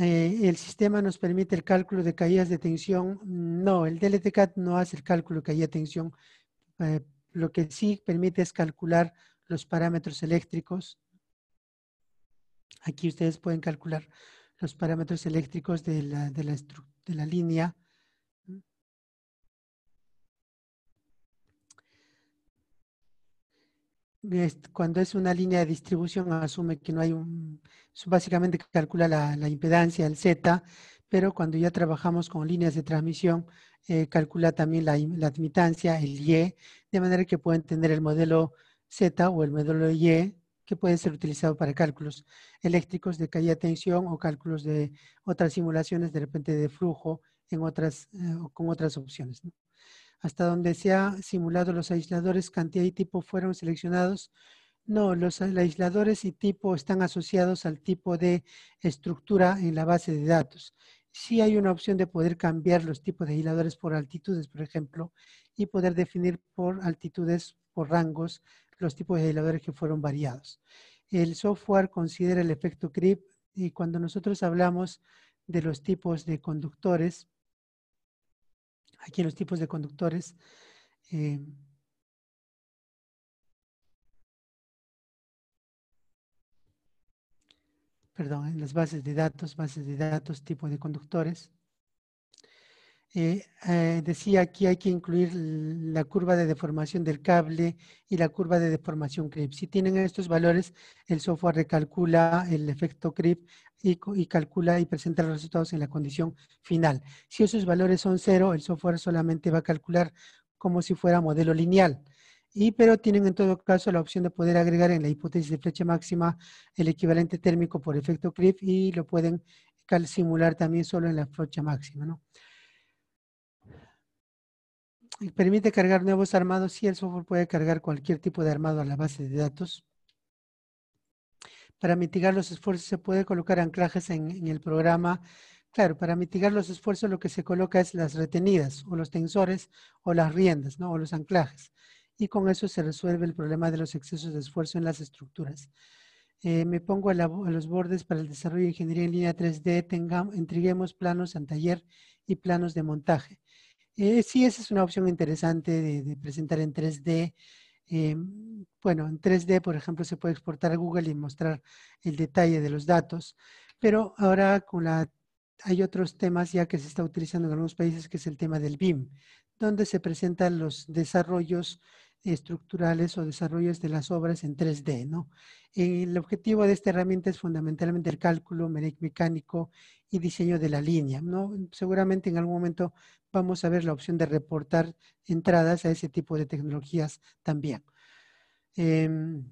[SPEAKER 1] Eh, el sistema nos permite el cálculo de caídas de tensión. No, el DLTCAT no hace el cálculo de caída de tensión. Eh, lo que sí permite es calcular los parámetros eléctricos. Aquí ustedes pueden calcular los parámetros eléctricos de la estructura de la línea. Cuando es una línea de distribución asume que no hay un... Básicamente calcula la, impedancia, el Z, pero cuando ya trabajamos con líneas de transmisión, eh, calcula también la, la, admitancia, el Y, de manera que pueden tener el modelo Z o el modelo Y que puede ser utilizado para cálculos eléctricos de caída de tensión o cálculos de otras simulaciones de repente de flujo en otras, eh, con otras opciones. Hasta donde se ha simulado los aisladores, cantidad y tipo fueron seleccionados. No, los aisladores y tipo están asociados al tipo de estructura en la base de datos sí hay una opción de poder cambiar los tipos de aisladores por altitudes, por ejemplo, y poder definir por altitudes, por rangos, los tipos de heladores que fueron variados. El software considera el efecto CRIP y cuando nosotros hablamos de los tipos de conductores, aquí los tipos de
[SPEAKER 2] conductores, eh,
[SPEAKER 1] perdón, en las bases de datos, bases de datos, tipo de conductores. Eh, eh, decía aquí hay que incluir la curva de deformación del cable y la curva de deformación CRIP. Si tienen estos valores, el software recalcula el efecto CRIP y, calcula y presenta los resultados en la condición final. Si esos valores son cero, el software solamente va a calcular como si fuera modelo lineal. pero tienen en todo caso la opción de poder agregar en la hipótesis de flecha máxima el equivalente térmico por efecto CRIP y lo pueden simular también solo en la flecha máxima permite cargar nuevos armados y el software puede cargar cualquier tipo de armado a la base de datos. Para mitigar los esfuerzos se puede colocar anclajes en, el programa. Claro, para mitigar los esfuerzos lo que se coloca es las retenidas o los tensores o las riendas ¿no? o los anclajes. Y con eso se resuelve el problema de los excesos de esfuerzo en las estructuras. Eh, me pongo a, los bordes para el desarrollo de ingeniería en línea 3D, entreguemos planos en taller y planos de montaje. Eh, sí, esa es una opción interesante de, presentar en 3D. Eh, bueno, en 3D, por ejemplo, se puede exportar a Google y mostrar el detalle de los datos. Pero ahora con la, hay otros temas ya que se está utilizando en algunos países, que es el tema del BIM, donde se presentan los desarrollos estructurales o desarrollos de las obras en 3D, ¿no? El objetivo de esta herramienta es fundamentalmente el cálculo mecánico y diseño de la línea, ¿no? Seguramente en algún momento vamos a ver la opción de reportar entradas a ese tipo de tecnologías también. Em,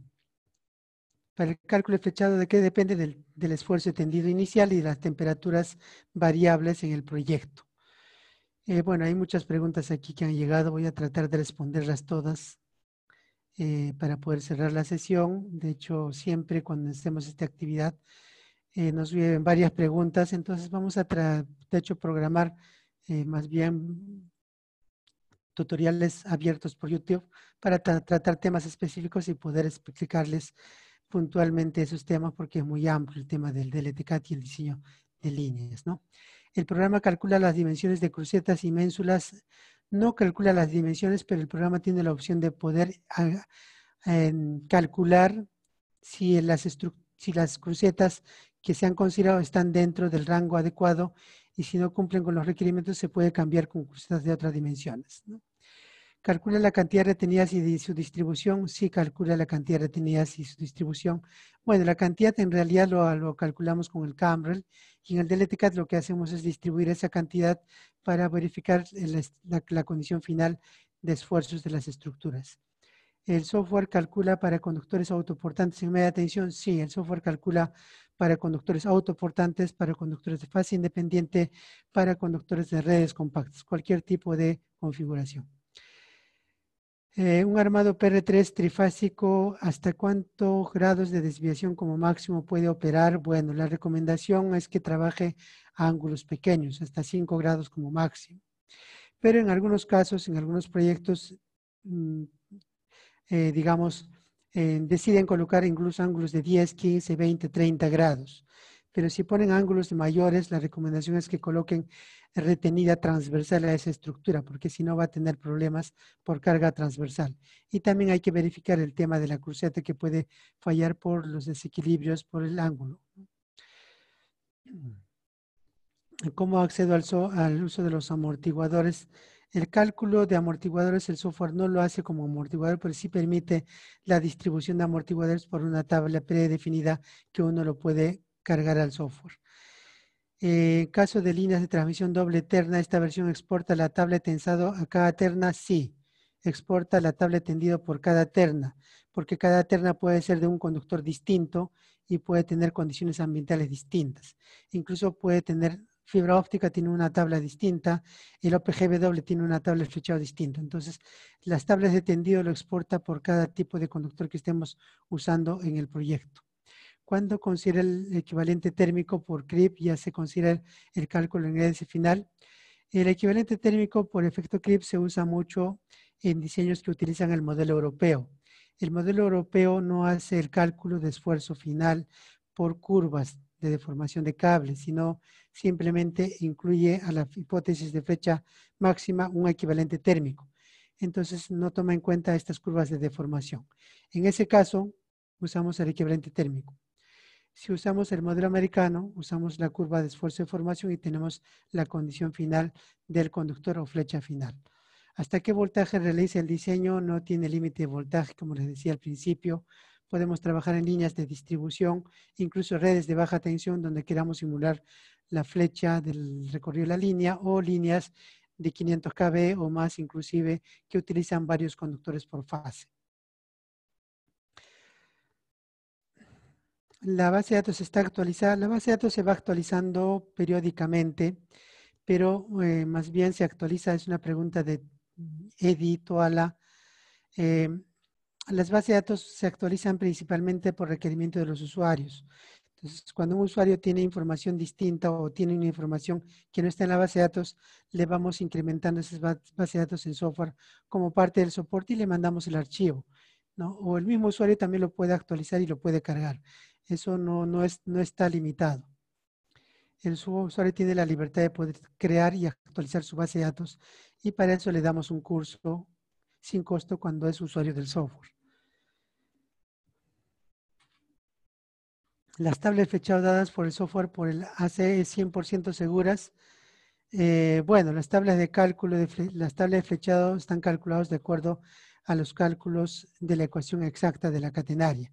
[SPEAKER 1] para el cálculo flechado, ¿de qué depende del, esfuerzo tendido inicial y las temperaturas variables en el proyecto? Eh, bueno, hay muchas preguntas aquí que han llegado. Voy a tratar de responderlas todas eh, para poder cerrar la sesión. De hecho, siempre cuando hacemos esta actividad eh, nos vienen varias preguntas. Entonces vamos a, de hecho, programar más bien tutoriales abiertos por YouTube para tratar temas específicos y poder explicarles puntualmente esos temas porque es muy amplio el tema del DLTCAT y el diseño de líneas, ¿no? El programa calcula las dimensiones de crucetas y ménsulas. No calcula las dimensiones, pero el programa tiene la opción de poder ah, calcular si las, crucetas que se han considerado están dentro del rango adecuado y si no cumplen con los requerimientos se puede cambiar con crucetas de otras dimensiones. Calcula la cantidad de retenidas y su distribución. Sí, calcula la cantidad de retenidas y su distribución. Bueno, la cantidad en realidad lo, calculamos con el CAMREL. y en el DLTCAT lo que hacemos es distribuir esa cantidad para verificar la, la condición final de esfuerzos de las estructuras. ¿El software calcula para conductores autoportantes en media tensión? Sí, el software calcula para conductores autoportantes, para conductores de fase independiente, para conductores de redes compactas, cualquier tipo de configuración. Eh, un armado PR3 trifásico, ¿hasta cuántos grados de desviación como máximo puede operar? Bueno, la recomendación es que trabaje a ángulos pequeños, hasta 5 grados como máximo. Pero en algunos casos, en algunos proyectos, mm, eh, digamos, eh, deciden colocar incluso ángulos de 10, 15, 20, 30 grados. Pero si ponen ángulos mayores, la recomendación es que coloquen retenida transversal a esa estructura, porque si no va a tener problemas por carga transversal. Y también hay que verificar el tema de la cruceta que puede fallar por los desequilibrios por el ángulo. ¿Cómo accedo al, uso de los amortiguadores? El cálculo de amortiguadores, el software no lo hace como amortiguador, pero sí permite la distribución de amortiguadores por una tabla predefinida que uno lo puede cargar al software. Eh, en caso de líneas de transmisión doble terna, esta versión exporta la tabla tensado a cada terna, sí. Exporta la tabla tendido por cada terna, porque cada terna puede ser de un conductor distinto y puede tener condiciones ambientales distintas. Incluso puede tener fibra óptica tiene una tabla distinta, el OPGW tiene una tabla de flechado distinta. Entonces, las tablas de tendido lo exporta por cada tipo de conductor que estemos usando en el proyecto cuando considera el equivalente térmico por CRIP, ya se considera el cálculo en el final. El equivalente térmico por efecto CRIP se usa mucho en diseños que utilizan el modelo europeo. El modelo europeo no hace el cálculo de esfuerzo final por curvas de deformación de cables, sino simplemente incluye a la hipótesis de fecha máxima un equivalente térmico. Entonces no toma en cuenta estas curvas de deformación. En ese caso, usamos el equivalente térmico. Si usamos el modelo americano, usamos la curva de esfuerzo de formación y tenemos la condición final del conductor o flecha final. ¿Hasta qué voltaje realiza el diseño? No tiene límite de voltaje, como les decía al principio. Podemos trabajar en líneas de distribución, incluso redes de baja tensión donde queramos simular la flecha del recorrido de la línea o líneas de 500 kV o más inclusive que utilizan varios conductores por fase. la base de datos está actualizada. La base de datos se va actualizando periódicamente, pero eh, más bien se actualiza, es una pregunta de Edith o eh, las bases de datos se actualizan principalmente por requerimiento de los usuarios. Entonces, cuando un usuario tiene información distinta o tiene una información que no está en la base de datos, le vamos incrementando esas bases de datos en software como parte del soporte y le mandamos el archivo. ¿no? O el mismo usuario también lo puede actualizar y lo puede cargar. Eso no, está limitado. El usuario tiene la libertad de poder crear y actualizar su base de datos y para eso le damos un curso sin costo cuando es usuario del software. Las tablas fechadas dadas por el software por el ACE 100% seguras. Eh, bueno, las tablas de cálculo, las tablas de están calculadas de acuerdo a los cálculos de la ecuación exacta de la catenaria.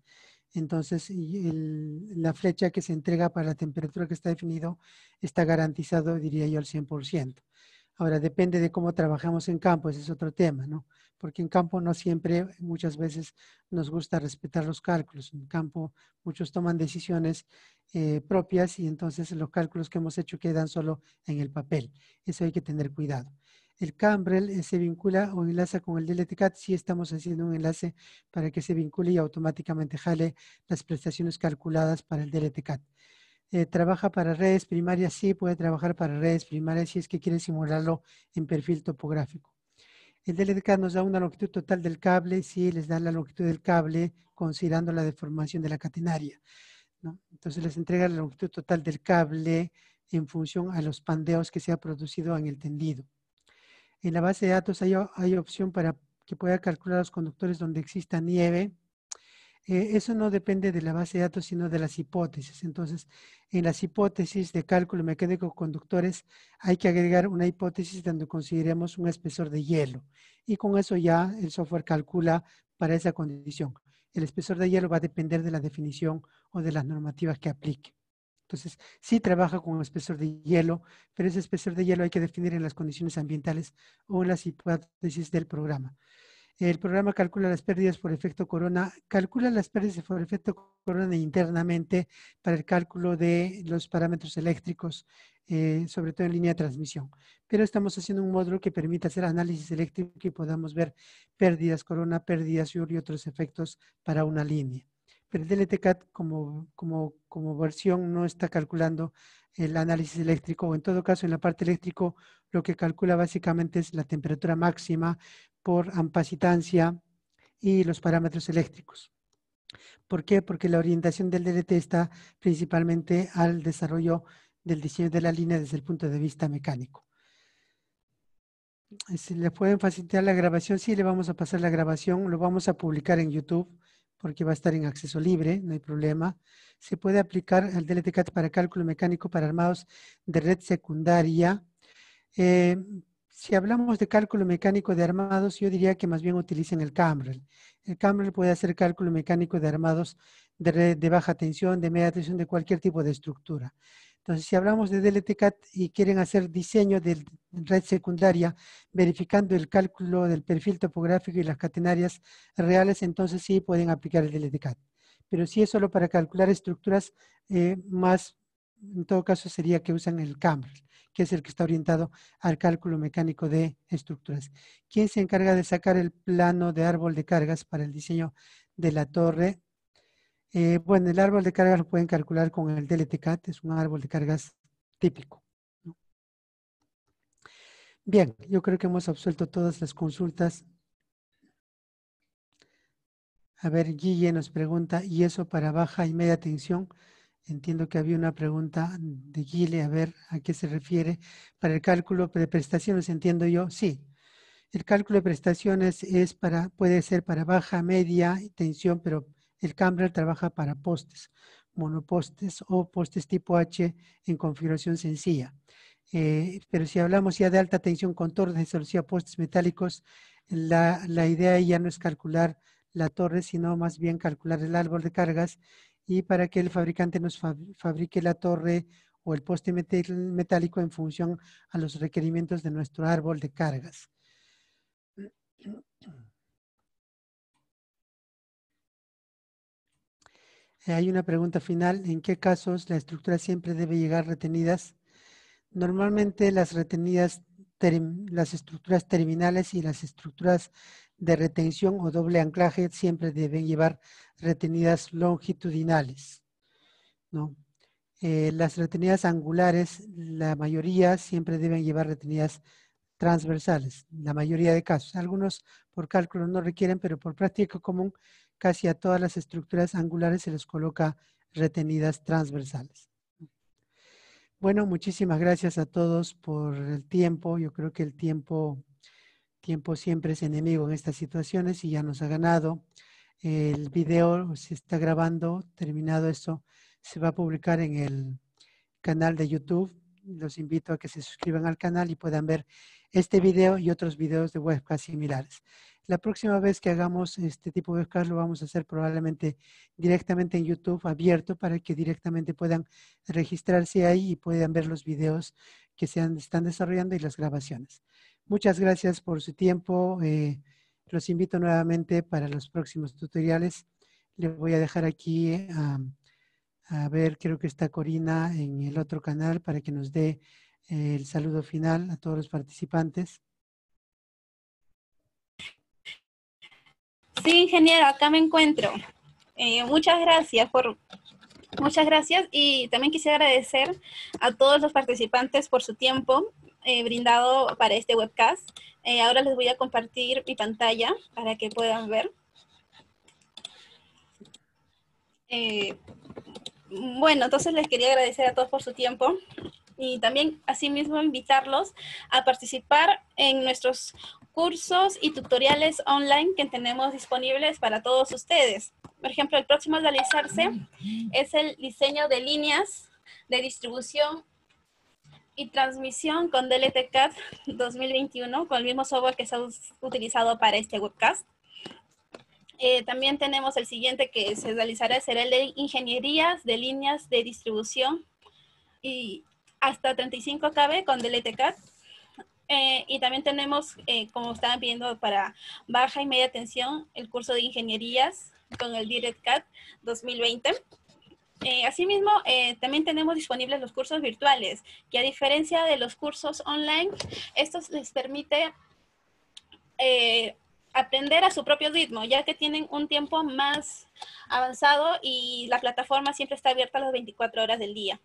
[SPEAKER 1] Entonces, la flecha que se entrega para la temperatura que está definido está garantizado, diría yo, al 100%. Ahora, depende de cómo trabajamos en campo, ese es otro tema, ¿no? Porque en campo no siempre, muchas veces, nos gusta respetar los cálculos. En campo muchos toman decisiones eh, propias y entonces los cálculos que hemos hecho quedan solo en el papel. Eso hay que tener cuidado el Cambrel eh, se vincula o enlaza con el DLTCAT si estamos haciendo un enlace para que se vincule y automáticamente jale las prestaciones calculadas para el DLTCAT. Eh, trabaja para redes primarias, sí, puede trabajar para redes primarias si es que quiere simularlo en perfil topográfico. El DLTCAT nos da una longitud total del cable, sí, les da la longitud del cable considerando la deformación de la catenaria. Entonces les entrega la longitud total del cable en función a los pandeos que se ha producido en el tendido. En la base de datos hay, opción para que pueda calcular los conductores donde exista nieve. Eh, eso no depende de la base de datos, sino de las hipótesis. Entonces, en las hipótesis de cálculo mecánico conductores hay que agregar una hipótesis donde consideremos un espesor de hielo. Y con eso ya el software calcula para esa condición. El espesor de hielo va a depender de la definición o de las normativas que aplique. Entonces, sí trabaja con espesor de hielo, pero ese espesor de hielo hay que definir en las condiciones ambientales o en las hipótesis del programa. El programa calcula las pérdidas por efecto corona, calcula las pérdidas por efecto corona internamente para el cálculo de los parámetros eléctricos, eh, sobre todo en línea de transmisión. Pero estamos haciendo un módulo que permita hacer análisis eléctrico y podamos ver pérdidas corona, pérdidas y otros efectos para una línea pero el DLTCAT como, como, versión no está calculando el análisis eléctrico, o en todo caso en la parte eléctrico lo que calcula básicamente es la temperatura máxima por ampacitancia y los parámetros eléctricos. ¿Por qué? Porque la orientación del DLT está principalmente al desarrollo del diseño de la línea desde el punto de vista mecánico. Eh, ¿Se le pueden facilitar la grabación, sí, le vamos a pasar la grabación, lo vamos a publicar en YouTube porque va a estar en acceso libre, no hay problema. Se puede aplicar el DLTCAT para cálculo mecánico para armados de red secundaria. Eh, si hablamos de cálculo mecánico de armados, yo diría que más bien utilicen el CAMREL. El CAMREL puede hacer cálculo mecánico de armados de red de baja tensión, de media tensión, de cualquier tipo de estructura. Entonces, si hablamos de DLTCAT y quieren hacer diseño de red secundaria verificando el cálculo del perfil topográfico y las catenarias reales, entonces sí pueden aplicar el DLTCAT. Pero si es solo para calcular estructuras eh, más, en todo caso sería que usan el CAMR, que es el que está orientado al cálculo mecánico de estructuras. ¿Quién se encarga de sacar el plano de árbol de cargas para el diseño de la torre eh, bueno, el árbol de cargas lo pueden calcular con el DLTCAT, es un árbol de cargas típico. Bien, yo creo que hemos absuelto todas las consultas. A ver, Guille nos pregunta, ¿y eso para baja y media tensión? Entiendo que había una pregunta de Guille, a ver a qué se refiere. Para el cálculo de prestaciones, entiendo yo, sí. El cálculo de prestaciones es para, puede ser para baja, media y tensión, pero el camber trabaja para postes, monopostes o postes tipo H en configuración sencilla. Eh, pero si hablamos ya de alta tensión con torres de a postes metálicos, la, la idea ya no es calcular la torre, sino más bien calcular el árbol de cargas y para que el fabricante nos fabrique la torre o el poste metálico en función a los requerimientos de nuestro árbol de cargas. hay una pregunta final. ¿En qué casos la estructura siempre debe llegar retenidas? Normalmente las retenidas, las estructuras terminales y las estructuras de retención o doble anclaje siempre deben llevar retenidas longitudinales. ¿no? Eh, las retenidas angulares, la mayoría siempre deben llevar retenidas transversales, la mayoría de casos. Algunos por cálculo no requieren, pero por práctica común casi a todas las estructuras angulares se les coloca retenidas transversales. Bueno, muchísimas gracias a todos por el tiempo. Yo creo que el tiempo, tiempo siempre es enemigo en estas situaciones y ya nos ha ganado. El video se está grabando, terminado esto, se va a publicar en el canal de YouTube. Los invito a que se suscriban al canal y puedan ver este video y otros videos de webcast similares. La próxima vez que hagamos este tipo de webcast lo vamos a hacer probablemente directamente en YouTube abierto para que directamente puedan registrarse ahí y puedan ver los videos que se están desarrollando y las grabaciones. Muchas gracias por su tiempo. Eh, los invito nuevamente para los próximos tutoriales. Les voy a dejar aquí eh, a ver, creo que está Corina en el otro canal para que nos dé eh, el saludo final a todos los participantes.
[SPEAKER 3] Sí, ingeniero, acá me encuentro. Eh, muchas gracias por... Muchas gracias y también quisiera agradecer a todos los participantes por su tiempo eh, brindado para este webcast. Eh, ahora les voy a compartir mi pantalla para que puedan ver. bueno, entonces les quería agradecer a todos por su tiempo y también asimismo invitarlos a participar en nuestros cursos y tutoriales online que tenemos disponibles para todos ustedes. Por ejemplo, el próximo a realizarse es el diseño de líneas de distribución y transmisión con DLTCAT 2021, con el mismo software que se ha utilizado para este webcast. Eh, también tenemos el siguiente que se realizará, será el de ingenierías de líneas de distribución y hasta 35 KB con DLTCAT eh, y también tenemos, eh, como estaban pidiendo para baja y media tensión, el curso de ingenierías con el DirectCAD 2020. Eh, asimismo, también tenemos disponibles los cursos virtuales, que a diferencia de los cursos online, estos les permite aprender a su propio ritmo, ya que tienen un tiempo más avanzado y la plataforma siempre está abierta las 24 horas del día.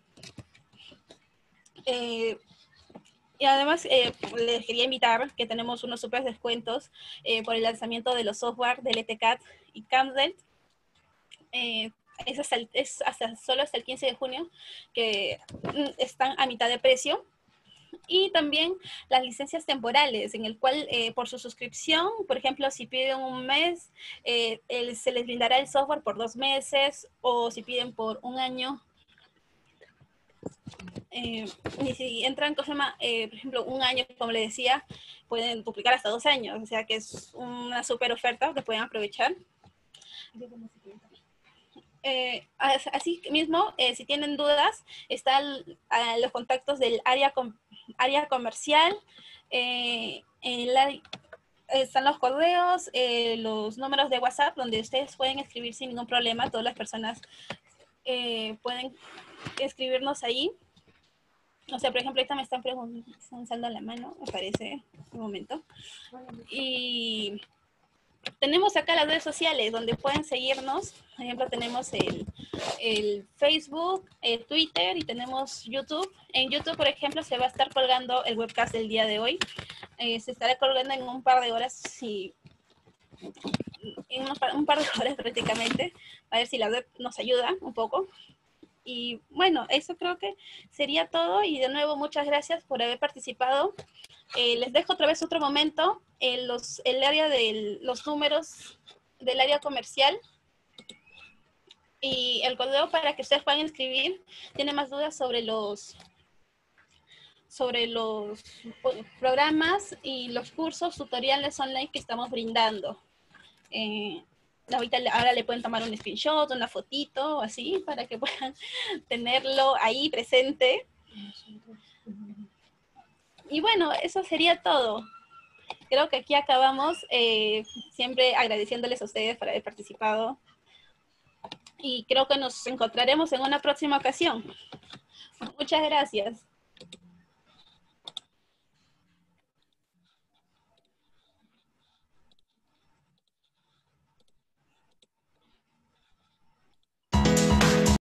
[SPEAKER 3] Y además eh, les quería invitar que tenemos unos super descuentos eh, por el lanzamiento de los software del ETCAT y CAMDEL, Eh, es, hasta hasta, solo hasta el 15 de junio que mm, están a mitad de precio. Y también las licencias temporales, en el cual eh, por su suscripción, por ejemplo, si piden un mes, se les brindará el software por dos meses o si piden por un año, eh, y si entran, cosas más, eh, por ejemplo, un año, como le decía, pueden duplicar hasta dos años, o sea que es una super oferta que pueden aprovechar. Eh, así mismo, si tienen dudas, están los contactos del área, área comercial, están los correos, los números de WhatsApp, donde ustedes pueden escribir sin ningún problema, todas las personas pueden escribirnos ahí. O sea, por ejemplo, ahorita me están preguntando la mano, me parece, un momento. Y tenemos acá las redes sociales donde pueden seguirnos. Por ejemplo, tenemos el, Facebook, el eh, Twitter y tenemos YouTube. En YouTube, por ejemplo, se va a estar colgando el webcast del día de hoy. Eh, se estará colgando en un par de horas si en un par, un par, de [laughs] horas prácticamente, a ver si la web nos ayuda un poco. Y bueno, eso creo que sería todo. Y de nuevo, muchas gracias por haber participado. Eh, les dejo otra vez otro momento. en los, el área de los números del área comercial y el correo para que ustedes puedan escribir. Tiene más dudas sobre los sobre los programas y los cursos tutoriales online que estamos brindando. Eh, ahorita ahora le pueden tomar un screenshot, una fotito así, para que puedan [laughs] tenerlo ahí presente. Y bueno, eso sería todo. Creo que aquí acabamos, eh, siempre agradeciéndoles a ustedes por haber participado. Y creo que nos encontraremos en una próxima ocasión. Muchas gracias.